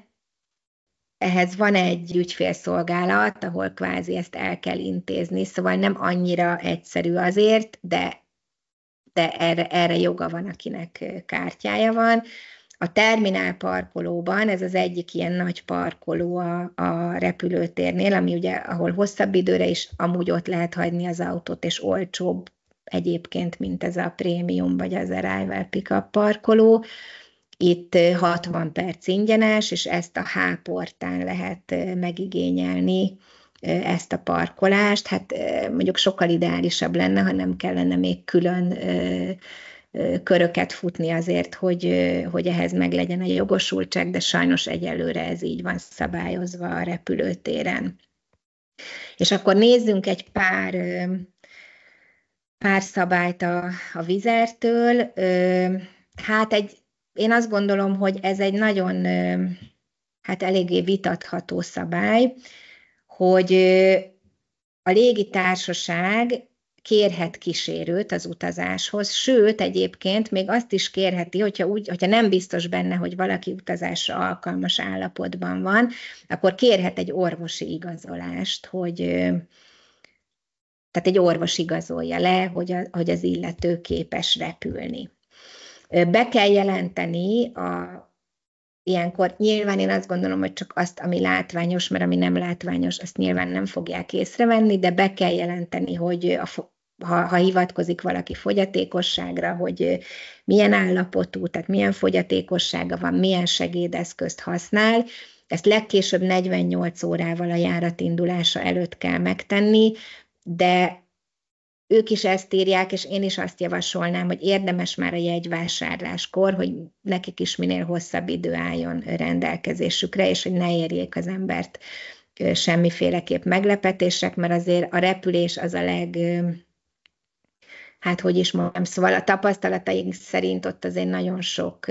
ehhez van egy ügyfélszolgálat, ahol kvázi ezt el kell intézni, szóval nem annyira egyszerű azért, de, de erre, erre joga van, akinek kártyája van a terminál parkolóban, ez az egyik ilyen nagy parkoló a, a repülőtérnél, ami ugye, ahol hosszabb időre is amúgy ott lehet hagyni az autót, és olcsóbb egyébként, mint ez a prémium vagy az Arrival Pickup parkoló. Itt 60 perc ingyenes, és ezt a H portán lehet megigényelni ezt a parkolást. Hát mondjuk sokkal ideálisabb lenne, ha nem kellene még külön köröket futni azért, hogy, hogy ehhez meglegyen a jogosultság, de sajnos egyelőre ez így van szabályozva a repülőtéren. És akkor nézzünk egy pár, pár szabályt a, a vizertől. Hát egy, én azt gondolom, hogy ez egy nagyon hát eléggé vitatható szabály, hogy a légitársaság kérhet kísérőt az utazáshoz, sőt egyébként még azt is kérheti, hogyha, úgy, hogyha nem biztos benne, hogy valaki utazásra alkalmas állapotban van, akkor kérhet egy orvosi igazolást, hogy tehát egy orvos igazolja le, hogy, a, hogy az illető képes repülni. Be kell jelenteni a, ilyenkor nyilván én azt gondolom, hogy csak azt, ami látványos, mert ami nem látványos, azt nyilván nem fogják észrevenni, de be kell jelenteni, hogy a ha, ha hivatkozik valaki fogyatékosságra, hogy milyen állapotú, tehát milyen fogyatékossága van, milyen segédeszközt használ, ezt legkésőbb 48 órával a járat indulása előtt kell megtenni, de ők is ezt írják, és én is azt javasolnám, hogy érdemes már a jegyvásárláskor, hogy nekik is minél hosszabb idő álljon rendelkezésükre, és hogy ne érjék az embert semmiféleképp meglepetések, mert azért a repülés az a leg hát hogy is mondjam, szóval a tapasztalataink szerint ott azért nagyon sok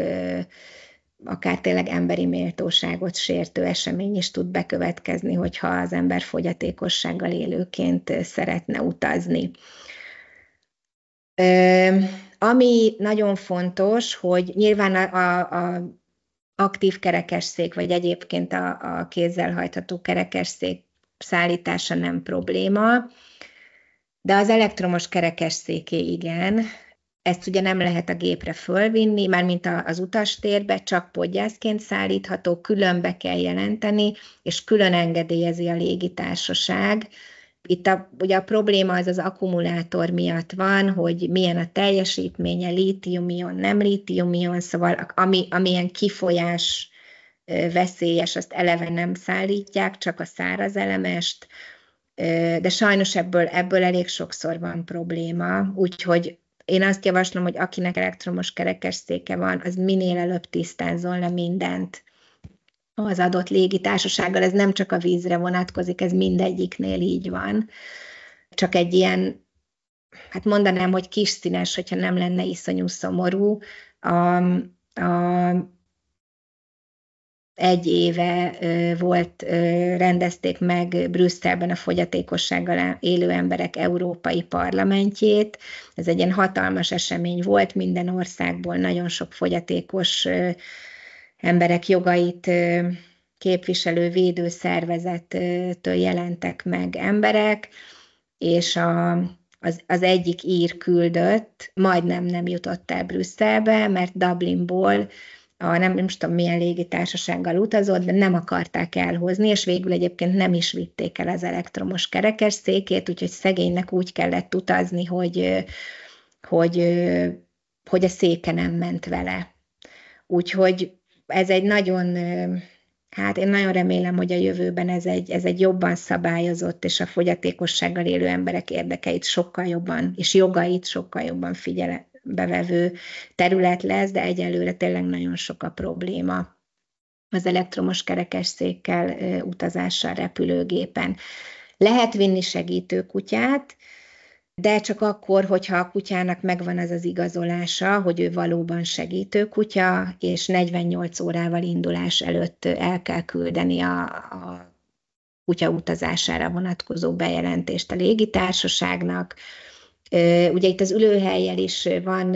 akár tényleg emberi méltóságot sértő esemény is tud bekövetkezni, hogyha az ember fogyatékossággal élőként szeretne utazni. Ami nagyon fontos, hogy nyilván a, a aktív kerekesszék, vagy egyébként a, a kézzel hajtható kerekesszék szállítása nem probléma, de az elektromos kerekes széké igen, ezt ugye nem lehet a gépre fölvinni, mármint az utastérbe, csak podgyászként szállítható, külön be kell jelenteni, és külön engedélyezi a légitársaság. Itt a, ugye a probléma az az akkumulátor miatt van, hogy milyen a teljesítménye, lítiumion, nem lítiumion, szóval ami, amilyen kifolyás veszélyes, azt eleve nem szállítják, csak a száraz elemest, de sajnos ebből, ebből elég sokszor van probléma, úgyhogy én azt javaslom, hogy akinek elektromos kerekesszéke van, az minél előbb tisztázol le mindent az adott légitársasággal. Ez nem csak a vízre vonatkozik, ez mindegyiknél így van. Csak egy ilyen, hát mondanám, hogy kis színes, hogyha nem lenne iszonyú szomorú. A, a egy éve volt, rendezték meg Brüsszelben a fogyatékossággal élő emberek európai parlamentjét. Ez egy ilyen hatalmas esemény volt, minden országból nagyon sok fogyatékos emberek jogait képviselő védőszervezettől jelentek meg emberek, és a, az, az egyik ír küldött, majdnem nem jutott el Brüsszelbe, mert Dublinból a nem, nem tudom milyen légitársasággal utazott, de nem akarták elhozni, és végül egyébként nem is vitték el az elektromos kerekes székét, úgyhogy szegénynek úgy kellett utazni, hogy, hogy, hogy a széke nem ment vele. Úgyhogy ez egy nagyon, hát én nagyon remélem, hogy a jövőben ez egy, ez egy jobban szabályozott, és a fogyatékossággal élő emberek érdekeit sokkal jobban, és jogait sokkal jobban figyele, bevevő terület lesz, de egyelőre tényleg nagyon sok a probléma az elektromos kerekesszékkel utazással repülőgépen. Lehet vinni segítő kutyát, de csak akkor, hogyha a kutyának megvan az az igazolása, hogy ő valóban segítő kutya, és 48 órával indulás előtt el kell küldeni a, a kutya utazására vonatkozó bejelentést a légitársaságnak, Ugye itt az ülőhelyjel is van,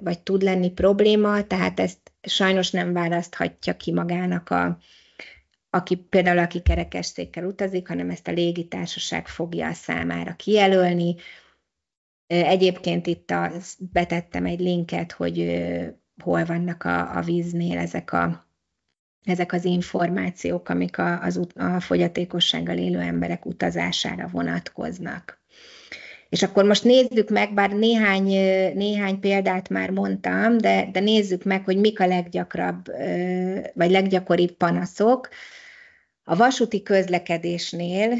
vagy tud lenni probléma, tehát ezt sajnos nem választhatja ki magának a, aki például aki kerekesszékkel utazik, hanem ezt a légitársaság fogja a számára kijelölni. Egyébként itt a, betettem egy linket, hogy hol vannak a, a víznél ezek, a, ezek az információk, amik a, az, a fogyatékossággal élő emberek utazására vonatkoznak. És akkor most nézzük meg, bár néhány, néhány példát már mondtam, de, de nézzük meg, hogy mik a leggyakrabb, vagy leggyakoribb panaszok. A vasúti közlekedésnél,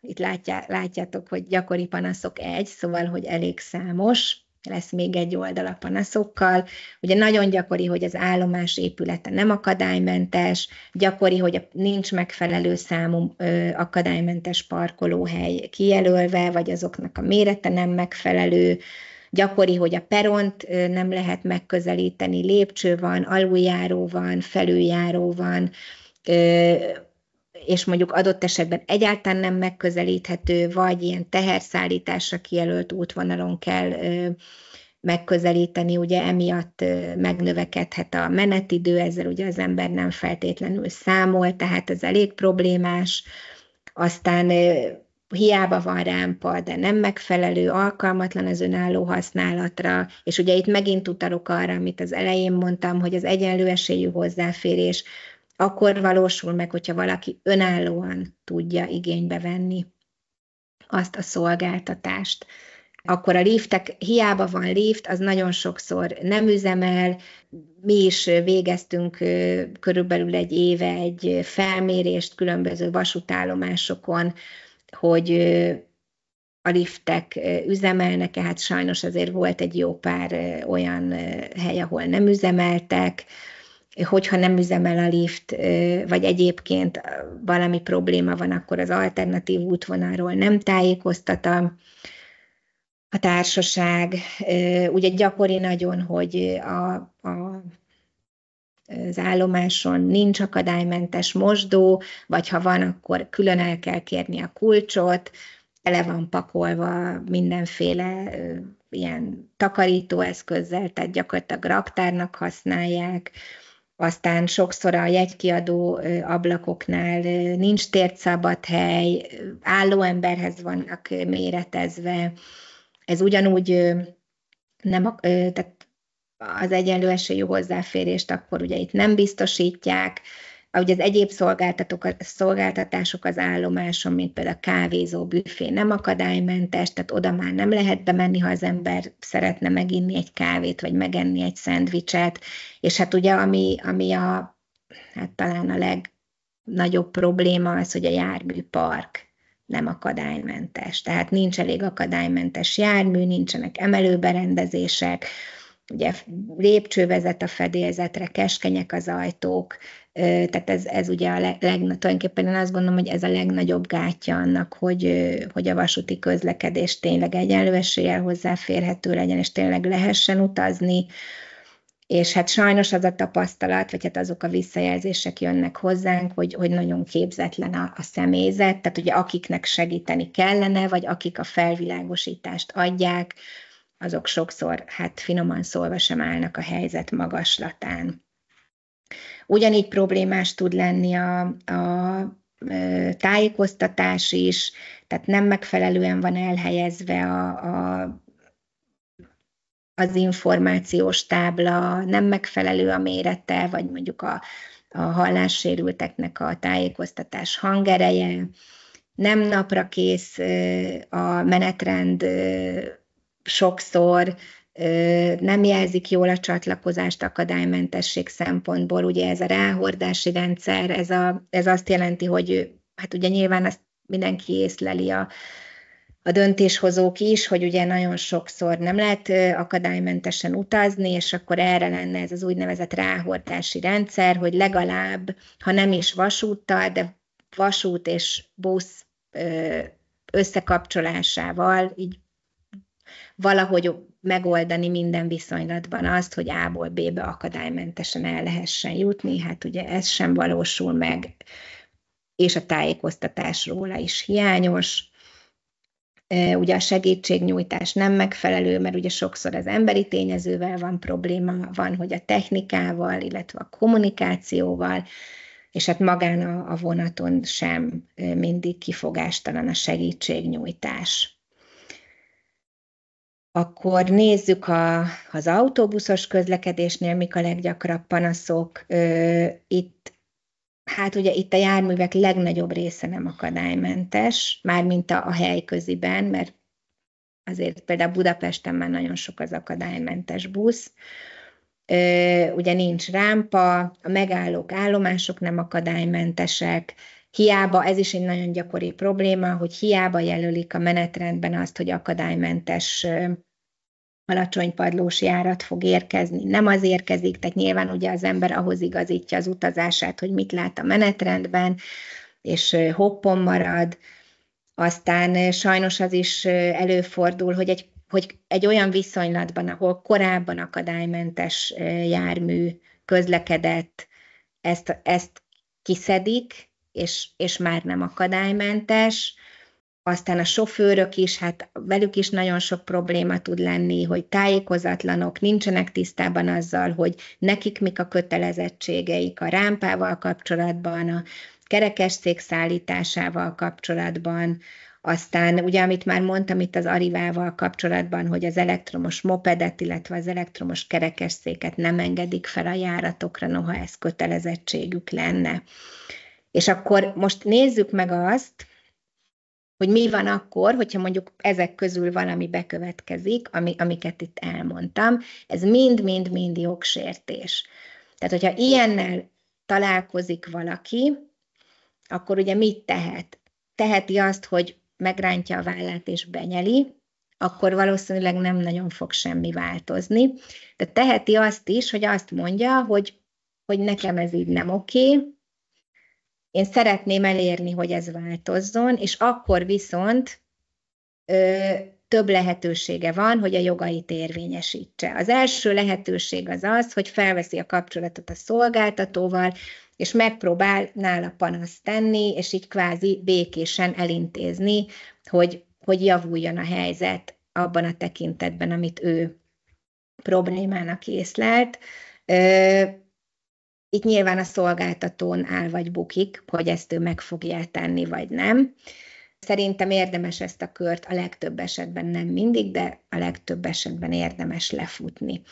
itt látjátok, hogy gyakori panaszok egy, szóval, hogy elég számos, lesz még egy oldal a panaszokkal. Ugye nagyon gyakori, hogy az állomás épülete nem akadálymentes, gyakori, hogy nincs megfelelő számú akadálymentes parkolóhely kijelölve, vagy azoknak a mérete nem megfelelő, gyakori, hogy a peront nem lehet megközelíteni, lépcső van, aluljáró van, felüljáró van, és mondjuk adott esetben egyáltalán nem megközelíthető, vagy ilyen teherszállításra kijelölt útvonalon kell megközelíteni, ugye emiatt megnövekedhet a menetidő, ezzel ugye az ember nem feltétlenül számol, tehát ez elég problémás. Aztán hiába van rámpa, de nem megfelelő, alkalmatlan az önálló használatra, és ugye itt megint utalok arra, amit az elején mondtam, hogy az egyenlő esélyű hozzáférés akkor valósul meg, hogyha valaki önállóan tudja igénybe venni azt a szolgáltatást. Akkor a liftek, hiába van lift, az nagyon sokszor nem üzemel. Mi is végeztünk körülbelül egy éve egy felmérést különböző vasútállomásokon, hogy a liftek üzemelnek-e, hát sajnos azért volt egy jó pár olyan hely, ahol nem üzemeltek, hogyha nem üzemel a lift, vagy egyébként valami probléma van, akkor az alternatív útvonalról nem tájékoztat a, a társaság. Ugye gyakori nagyon, hogy a, a az állomáson nincs akadálymentes mosdó, vagy ha van, akkor külön el kell kérni a kulcsot, ele van pakolva mindenféle ilyen takarítóeszközzel, tehát gyakorlatilag raktárnak használják, aztán sokszor a jegykiadó ablakoknál nincs tért szabad hely, álló emberhez vannak méretezve. Ez ugyanúgy nem, tehát az egyenlő esélyű hozzáférést akkor ugye itt nem biztosítják, ahogy az egyéb szolgáltatások az állomáson, mint például a kávézó, büfé nem akadálymentes, tehát oda már nem lehet bemenni, ha az ember szeretne meginni egy kávét, vagy megenni egy szendvicset, és hát ugye ami, ami a, hát talán a legnagyobb probléma az, hogy a járműpark nem akadálymentes. Tehát nincs elég akadálymentes jármű, nincsenek emelőberendezések, ugye lépcső vezet a fedélzetre, keskenyek az ajtók, tehát ez, ez ugye a leg, tulajdonképpen én azt gondolom, hogy ez a legnagyobb gátja annak, hogy, hogy a vasúti közlekedés tényleg egyenlő eséllyel hozzáférhető legyen, és tényleg lehessen utazni, és hát sajnos az a tapasztalat, vagy hát azok a visszajelzések jönnek hozzánk, hogy, hogy nagyon képzetlen a, a személyzet, tehát ugye akiknek segíteni kellene, vagy akik a felvilágosítást adják, azok sokszor, hát finoman szólva sem állnak a helyzet magaslatán. Ugyanígy problémás tud lenni a, a tájékoztatás is, tehát nem megfelelően van elhelyezve a, a az információs tábla nem megfelelő a mérete, vagy mondjuk a, a hallássérülteknek a tájékoztatás hangereje, nem napra kész a menetrend sokszor, nem jelzik jól a csatlakozást akadálymentesség szempontból. Ugye ez a ráhordási rendszer, ez, a, ez azt jelenti, hogy hát ugye nyilván ezt mindenki észleli a, a döntéshozók is, hogy ugye nagyon sokszor nem lehet akadálymentesen utazni, és akkor erre lenne ez az úgynevezett ráhordási rendszer, hogy legalább, ha nem is vasúttal, de vasút és busz összekapcsolásával így valahogy megoldani minden viszonylatban azt, hogy A-ból B-be akadálymentesen el lehessen jutni, hát ugye ez sem valósul meg, és a tájékoztatás róla is hiányos. Ugye a segítségnyújtás nem megfelelő, mert ugye sokszor az emberi tényezővel van probléma, van, hogy a technikával, illetve a kommunikációval, és hát magán a, vonaton sem mindig kifogástalan a segítségnyújtás. Akkor nézzük a, az autóbuszos közlekedésnél, mik a leggyakrabb panaszok. Ö, itt Hát ugye itt a járművek legnagyobb része nem akadálymentes, mármint a, a helyköziben, mert azért például Budapesten már nagyon sok az akadálymentes busz. Ö, ugye nincs rámpa, a megállók, állomások nem akadálymentesek, Hiába, ez is egy nagyon gyakori probléma, hogy hiába jelölik a menetrendben azt, hogy akadálymentes alacsony padlós járat fog érkezni. Nem az érkezik, tehát nyilván ugye az ember ahhoz igazítja az utazását, hogy mit lát a menetrendben, és hoppon marad. Aztán sajnos az is előfordul, hogy egy, hogy egy olyan viszonylatban, ahol korábban akadálymentes jármű közlekedett, ezt, ezt kiszedik, és, és már nem akadálymentes. Aztán a sofőrök is, hát velük is nagyon sok probléma tud lenni, hogy tájékozatlanok, nincsenek tisztában azzal, hogy nekik mik a kötelezettségeik a rámpával kapcsolatban, a kerekesszék szállításával kapcsolatban, aztán ugye, amit már mondtam itt az Arivával kapcsolatban, hogy az elektromos mopedet, illetve az elektromos kerekesszéket nem engedik fel a járatokra, noha ez kötelezettségük lenne. És akkor most nézzük meg azt, hogy mi van akkor, hogyha mondjuk ezek közül valami bekövetkezik, ami, amiket itt elmondtam. Ez mind-mind-mind jogsértés. Tehát, hogyha ilyennel találkozik valaki, akkor ugye mit tehet? Teheti azt, hogy megrántja a vállát és benyeli, akkor valószínűleg nem nagyon fog semmi változni. De teheti azt is, hogy azt mondja, hogy, hogy nekem ez így nem oké, én szeretném elérni, hogy ez változzon, és akkor viszont ö, több lehetősége van, hogy a jogait érvényesítse. Az első lehetőség az az, hogy felveszi a kapcsolatot a szolgáltatóval, és megpróbál nála panaszt tenni, és így kvázi békésen elintézni, hogy, hogy javuljon a helyzet abban a tekintetben, amit ő problémának észlelt. Itt nyilván a szolgáltatón áll vagy bukik, hogy ezt ő meg fogja tenni, vagy nem. Szerintem érdemes ezt a kört a legtöbb esetben, nem mindig, de a legtöbb esetben érdemes lefutni.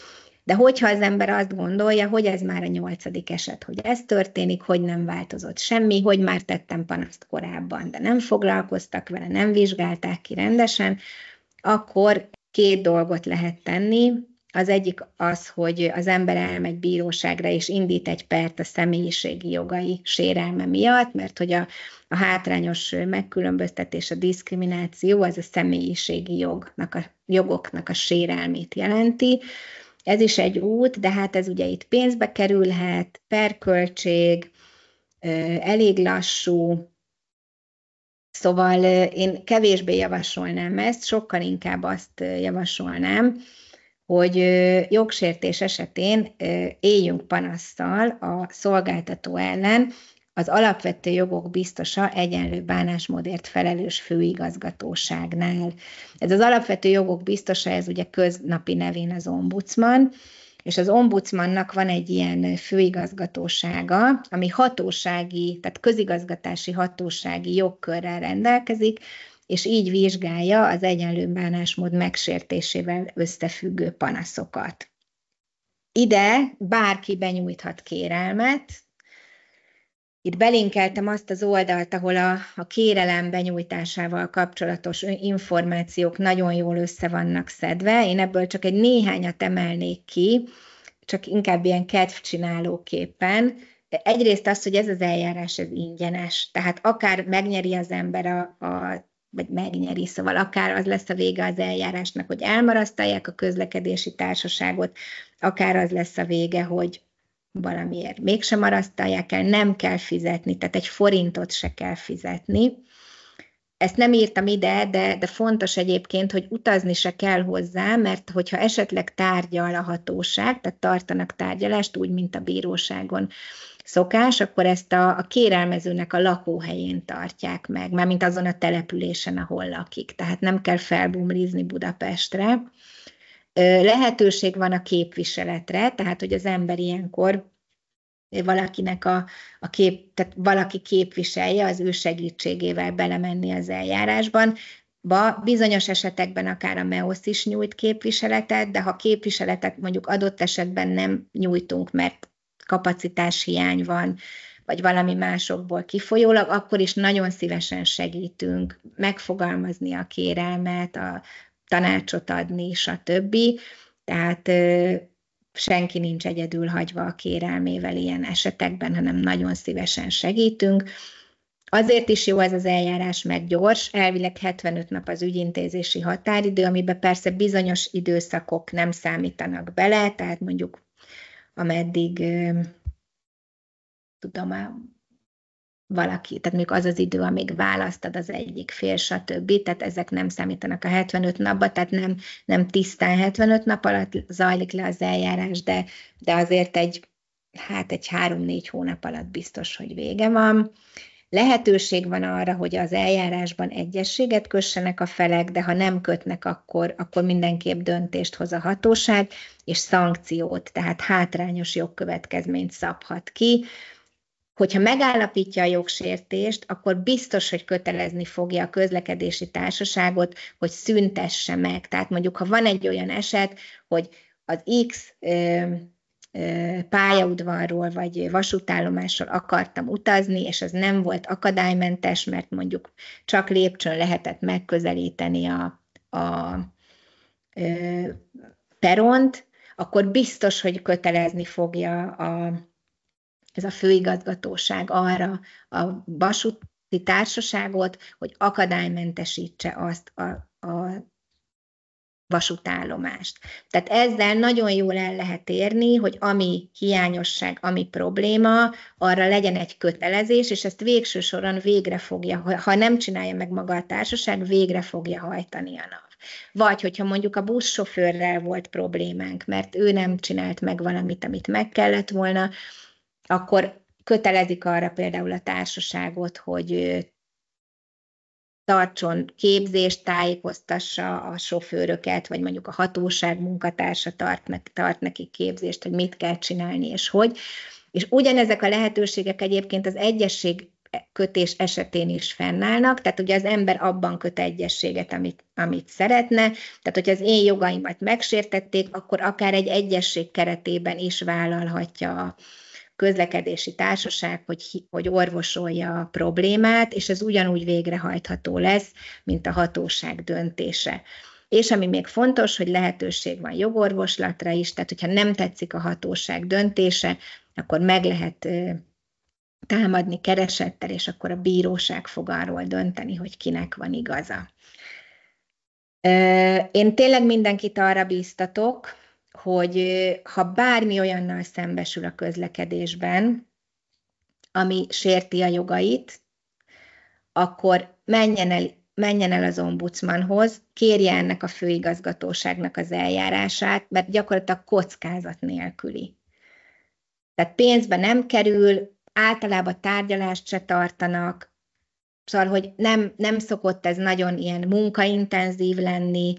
De hogyha az ember azt gondolja, hogy ez már a nyolcadik eset, hogy ez történik, hogy nem változott semmi, hogy már tettem panaszt korábban, de nem foglalkoztak vele, nem vizsgálták ki rendesen, akkor két dolgot lehet tenni. Az egyik az, hogy az ember elmegy bíróságra és indít egy pert a személyiségi jogai sérelme miatt, mert hogy a, a hátrányos megkülönböztetés, a diszkrimináció az a személyiségi jognak a, jogoknak a sérelmét jelenti. Ez is egy út, de hát ez ugye itt pénzbe kerülhet, perköltség, elég lassú, Szóval én kevésbé javasolnám ezt, sokkal inkább azt javasolnám, hogy jogsértés esetén éljünk panasztal a szolgáltató ellen az alapvető jogok biztosa egyenlő bánásmódért felelős főigazgatóságnál. Ez az alapvető jogok biztosa, ez ugye köznapi nevén az ombudsman, és az ombudsmannak van egy ilyen főigazgatósága, ami hatósági, tehát közigazgatási hatósági jogkörrel rendelkezik, és így vizsgálja az egyenlő bánásmód megsértésével összefüggő panaszokat. Ide bárki benyújthat kérelmet, itt belinkeltem azt az oldalt, ahol a, a kérelem benyújtásával kapcsolatos információk nagyon jól össze vannak szedve. Én ebből csak egy néhányat emelnék ki, csak inkább ilyen kedvcsinálóképpen. Egyrészt az, hogy ez az eljárás ez ingyenes, tehát akár megnyeri az ember a, a vagy megnyeri, szóval akár az lesz a vége az eljárásnak, hogy elmarasztalják a közlekedési társaságot, akár az lesz a vége, hogy valamiért mégsem marasztalják el, nem kell fizetni, tehát egy forintot se kell fizetni. Ezt nem írtam ide, de, de fontos egyébként, hogy utazni se kell hozzá, mert hogyha esetleg tárgyal a hatóság, tehát tartanak tárgyalást, úgy, mint a bíróságon szokás, akkor ezt a, a kérelmezőnek a lakóhelyén tartják meg, mert mint azon a településen, ahol lakik. Tehát nem kell felbumlizni Budapestre. Lehetőség van a képviseletre, tehát hogy az ember ilyenkor valakinek a, a kép, tehát valaki képviselje, az ő segítségével belemenni az eljárásban. Ba, bizonyos esetekben akár a MEOSZ is nyújt képviseletet, de ha képviseletet mondjuk adott esetben nem nyújtunk, mert kapacitás hiány van, vagy valami másokból kifolyólag, akkor is nagyon szívesen segítünk megfogalmazni a kérelmet, a tanácsot adni, stb. Tehát senki nincs egyedül hagyva a kérelmével ilyen esetekben, hanem nagyon szívesen segítünk. Azért is jó ez az eljárás, meg gyors, elvileg 75 nap az ügyintézési határidő, amiben persze bizonyos időszakok nem számítanak bele, tehát mondjuk ameddig tudom, a valaki, tehát mondjuk az az idő, amíg választad az egyik fél, stb. Tehát ezek nem számítanak a 75 napba, tehát nem, nem tisztán 75 nap alatt zajlik le az eljárás, de, de azért egy, hát egy 3-4 hónap alatt biztos, hogy vége van lehetőség van arra, hogy az eljárásban egyességet kössenek a felek, de ha nem kötnek, akkor, akkor mindenképp döntést hoz a hatóság, és szankciót, tehát hátrányos jogkövetkezményt szabhat ki. Hogyha megállapítja a jogsértést, akkor biztos, hogy kötelezni fogja a közlekedési társaságot, hogy szüntesse meg. Tehát mondjuk, ha van egy olyan eset, hogy az X pályaudvarról vagy vasútállomásról akartam utazni, és ez nem volt akadálymentes, mert mondjuk csak lépcsőn lehetett megközelíteni a, a ö, peront, akkor biztos, hogy kötelezni fogja a, ez a főigazgatóság arra a vasúti társaságot, hogy akadálymentesítse azt a, a vasútállomást. Tehát ezzel nagyon jól el lehet érni, hogy ami hiányosság, ami probléma, arra legyen egy kötelezés, és ezt végső soron végre fogja, ha nem csinálja meg maga a társaság, végre fogja hajtani a nap. Vagy hogyha mondjuk a buszsofőrrel volt problémánk, mert ő nem csinált meg valamit, amit meg kellett volna, akkor kötelezik arra például a társaságot, hogy tartson képzést, tájékoztassa a sofőröket, vagy mondjuk a hatóság munkatársa tart, ne, tart nekik képzést, hogy mit kell csinálni és hogy. És ugyanezek a lehetőségek egyébként az egyesség kötés esetén is fennállnak, tehát ugye az ember abban köt egyességet, amit, amit szeretne, tehát hogyha az én jogaimat megsértették, akkor akár egy egyesség keretében is vállalhatja a, közlekedési társaság, hogy, hogy orvosolja a problémát, és ez ugyanúgy végrehajtható lesz, mint a hatóság döntése. És ami még fontos, hogy lehetőség van jogorvoslatra is, tehát hogyha nem tetszik a hatóság döntése, akkor meg lehet támadni keresettel, és akkor a bíróság fog arról dönteni, hogy kinek van igaza. Én tényleg mindenkit arra bíztatok, hogy ha bármi olyannal szembesül a közlekedésben, ami sérti a jogait, akkor menjen el, menjen el az ombudsmanhoz, kérje ennek a főigazgatóságnak az eljárását, mert gyakorlatilag kockázat nélküli. Tehát pénzbe nem kerül, általában tárgyalást se tartanak, szóval, hogy nem, nem szokott ez nagyon ilyen munkaintenzív lenni,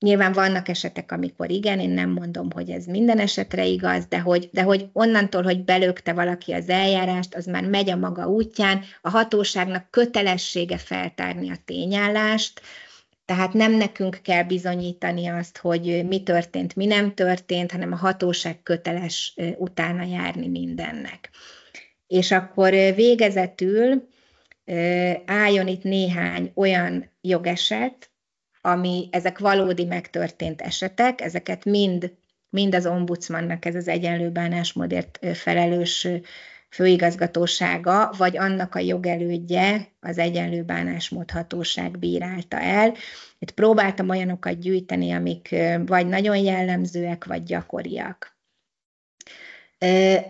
Nyilván vannak esetek, amikor igen, én nem mondom, hogy ez minden esetre igaz, de hogy, de hogy onnantól, hogy belökte valaki az eljárást, az már megy a maga útján, a hatóságnak kötelessége feltárni a tényállást, tehát nem nekünk kell bizonyítani azt, hogy mi történt, mi nem történt, hanem a hatóság köteles utána járni mindennek. És akkor végezetül álljon itt néhány olyan jogeset, ami ezek valódi megtörtént esetek, ezeket mind, mind az ombudsmannak ez az egyenlő bánásmódért felelős főigazgatósága, vagy annak a jogelődje az egyenlő bánásmódhatóság bírálta el. Itt próbáltam olyanokat gyűjteni, amik vagy nagyon jellemzőek, vagy gyakoriak.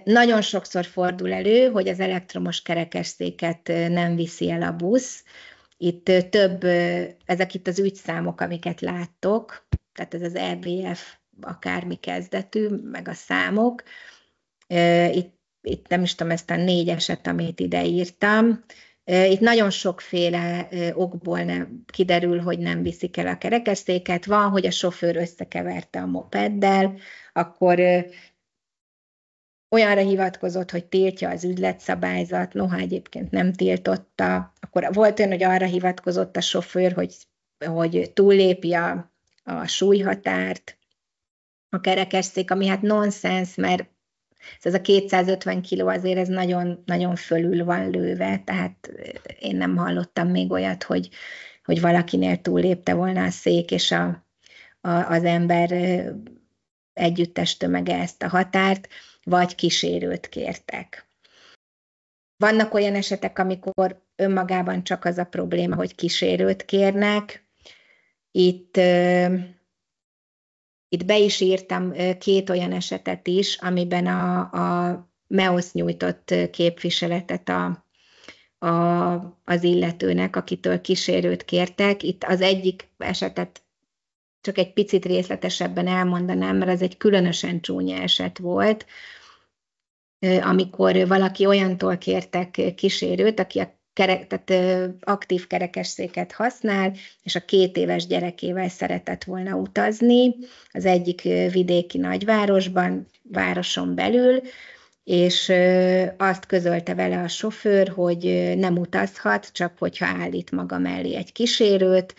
Nagyon sokszor fordul elő, hogy az elektromos kerekesszéket nem viszi el a busz, itt több, ezek itt az ügyszámok, amiket láttok, tehát ez az EBF akármi kezdetű, meg a számok. Itt, itt nem is tudom, ezt a négy eset, amit ide írtam. Itt nagyon sokféle okból nem, kiderül, hogy nem viszik el a kerekesszéket. Van, hogy a sofőr összekeverte a mopeddel, akkor olyanra hivatkozott, hogy tiltja az ügyletszabályzat, noha egyébként nem tiltotta. Akkor volt olyan, hogy arra hivatkozott a sofőr, hogy, hogy túllépje a, a súlyhatárt, a kerekesszék, ami hát nonsens, mert ez a 250 kiló azért ez nagyon, nagyon fölül van lőve, tehát én nem hallottam még olyat, hogy, hogy valakinél túllépte volna a szék, és a, a, az ember együttes tömege ezt a határt vagy kísérőt kértek. Vannak olyan esetek, amikor önmagában csak az a probléma, hogy kísérőt kérnek. Itt, itt be is írtam két olyan esetet is, amiben a, a MEOSZ nyújtott képviseletet a, a, az illetőnek, akitől kísérőt kértek. Itt az egyik esetet csak egy picit részletesebben elmondanám, mert ez egy különösen csúnya eset volt, amikor valaki olyantól kértek kísérőt, aki a kerek, tehát aktív kerekesszéket használ, és a két éves gyerekével szeretett volna utazni az egyik vidéki nagyvárosban, városon belül, és azt közölte vele a sofőr, hogy nem utazhat, csak hogyha állít maga mellé egy kísérőt,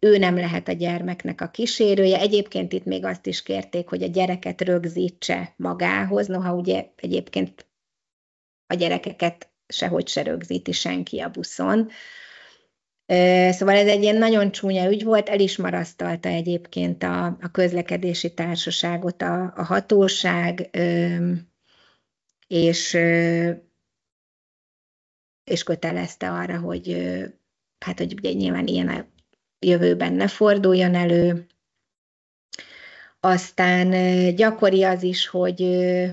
ő nem lehet a gyermeknek a kísérője. Egyébként itt még azt is kérték, hogy a gyereket rögzítse magához, noha ugye egyébként a gyerekeket sehogy se rögzíti senki a buszon. Szóval ez egy ilyen nagyon csúnya ügy volt, el is marasztalta egyébként a, a közlekedési társaságot a, a hatóság, és, és kötelezte arra, hogy hát, hogy ugye nyilván ilyen jövőben ne forduljon elő. Aztán gyakori az is, hogy,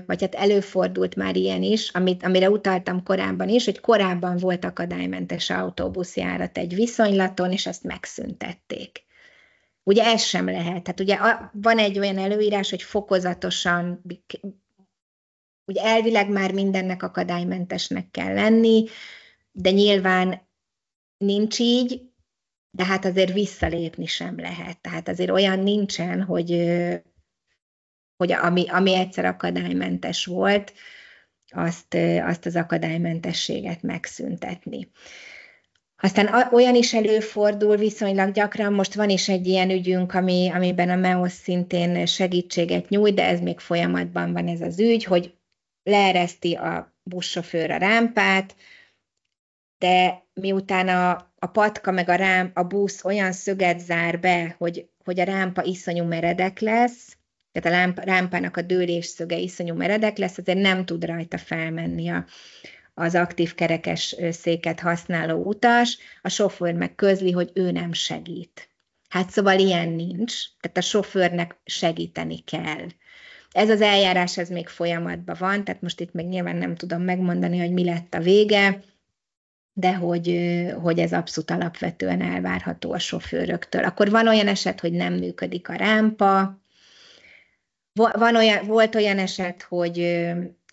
vagy hát előfordult már ilyen is, amit, amire utaltam korábban is, hogy korábban volt akadálymentes autóbuszjárat egy viszonylaton, és ezt megszüntették. Ugye ez sem lehet. tehát ugye van egy olyan előírás, hogy fokozatosan ugye elvileg már mindennek akadálymentesnek kell lenni, de nyilván nincs így, de hát azért visszalépni sem lehet. Tehát azért olyan nincsen, hogy, hogy ami, ami egyszer akadálymentes volt, azt, azt az akadálymentességet megszüntetni. Aztán olyan is előfordul viszonylag gyakran, most van is egy ilyen ügyünk, ami, amiben a MEOS szintén segítséget nyújt, de ez még folyamatban van ez az ügy, hogy leereszti a buszsofőr a rámpát, de miután a a patka meg a, rám, a busz olyan szöget zár be, hogy, hogy a rámpa iszonyú meredek lesz, tehát a lámp, rámpának a dőlés szöge iszonyú meredek lesz, azért nem tud rajta felmenni a, az aktív kerekes széket használó utas, a sofőr meg közli, hogy ő nem segít. Hát szóval ilyen nincs, tehát a sofőrnek segíteni kell. Ez az eljárás, ez még folyamatban van, tehát most itt még nyilván nem tudom megmondani, hogy mi lett a vége, de hogy, hogy ez abszolút alapvetően elvárható a sofőröktől. Akkor van olyan eset, hogy nem működik a rámpa, van olyan, volt olyan eset, hogy,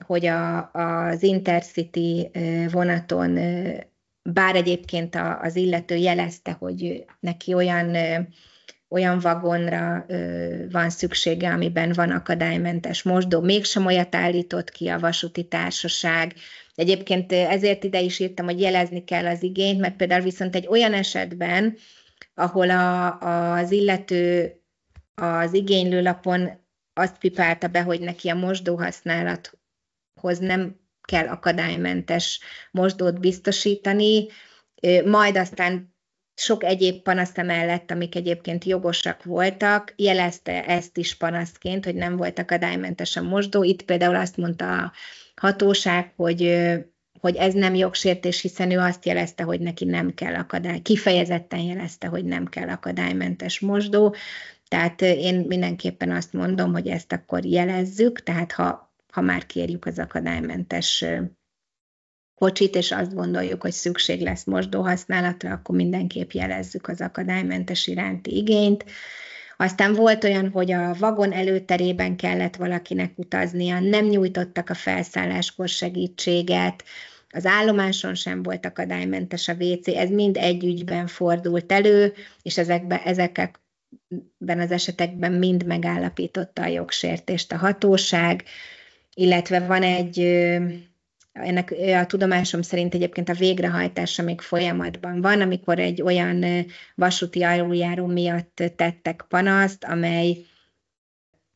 hogy a, az Intercity vonaton, bár egyébként az illető jelezte, hogy neki olyan olyan vagonra ö, van szüksége, amiben van akadálymentes mosdó. Mégsem olyat állított ki a vasúti társaság. Egyébként ezért ide is írtam, hogy jelezni kell az igényt, mert például viszont egy olyan esetben, ahol a, a, az illető az igénylőlapon azt pipálta be, hogy neki a használathoz nem kell akadálymentes mosdót biztosítani, majd aztán sok egyéb panasz emellett, amik egyébként jogosak voltak, jelezte ezt is panaszként, hogy nem volt akadálymentes a mosdó. Itt például azt mondta a hatóság, hogy hogy ez nem jogsértés, hiszen ő azt jelezte, hogy neki nem kell akadály, kifejezetten jelezte, hogy nem kell akadálymentes mosdó, tehát én mindenképpen azt mondom, hogy ezt akkor jelezzük, tehát ha, ha már kérjük az akadálymentes kocsit, és azt gondoljuk, hogy szükség lesz mosdó használatra, akkor mindenképp jelezzük az akadálymentes iránti igényt. Aztán volt olyan, hogy a vagon előterében kellett valakinek utaznia, nem nyújtottak a felszálláskor segítséget, az állomáson sem volt akadálymentes a WC, ez mind egy ügyben fordult elő, és ezekben, ezekben az esetekben mind megállapította a jogsértést a hatóság, illetve van egy ennek a tudomásom szerint egyébként a végrehajtása még folyamatban van, amikor egy olyan vasúti aluljáró miatt tettek panaszt, amely,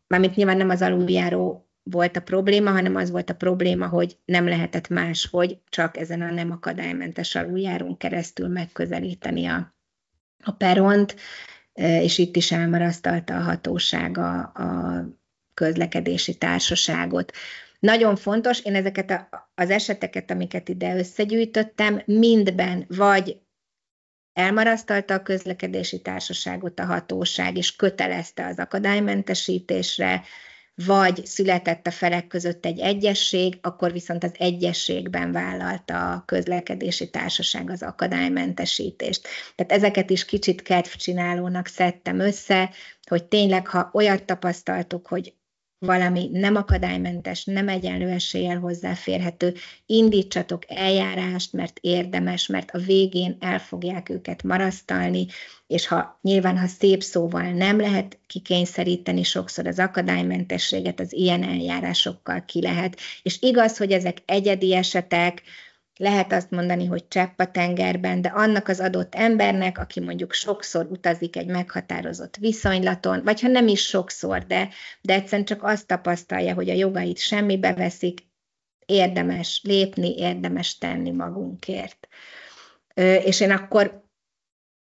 mármint nyilván nem az aluljáró volt a probléma, hanem az volt a probléma, hogy nem lehetett máshogy csak ezen a nem akadálymentes aluljárón keresztül megközelíteni a, a peront, és itt is elmarasztalta a hatóság a, a közlekedési társaságot. Nagyon fontos, én ezeket a, az eseteket, amiket ide összegyűjtöttem, mindben vagy elmarasztalta a közlekedési társaságot a hatóság, és kötelezte az akadálymentesítésre, vagy született a felek között egy egyesség, akkor viszont az egyességben vállalta a közlekedési társaság az akadálymentesítést. Tehát ezeket is kicsit kedvcsinálónak szedtem össze, hogy tényleg, ha olyat tapasztaltuk, hogy valami nem akadálymentes, nem egyenlő eséllyel hozzáférhető, indítsatok eljárást, mert érdemes, mert a végén el fogják őket marasztalni, és ha nyilván, ha szép szóval nem lehet kikényszeríteni sokszor az akadálymentességet, az ilyen eljárásokkal ki lehet. És igaz, hogy ezek egyedi esetek, lehet azt mondani, hogy csepp a tengerben, de annak az adott embernek, aki mondjuk sokszor utazik egy meghatározott viszonylaton, vagy ha nem is sokszor, de, de egyszerűen csak azt tapasztalja, hogy a jogait semmibe veszik, érdemes lépni, érdemes tenni magunkért. És én akkor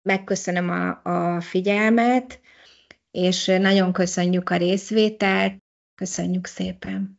megköszönöm a, a figyelmet, és nagyon köszönjük a részvételt, köszönjük szépen!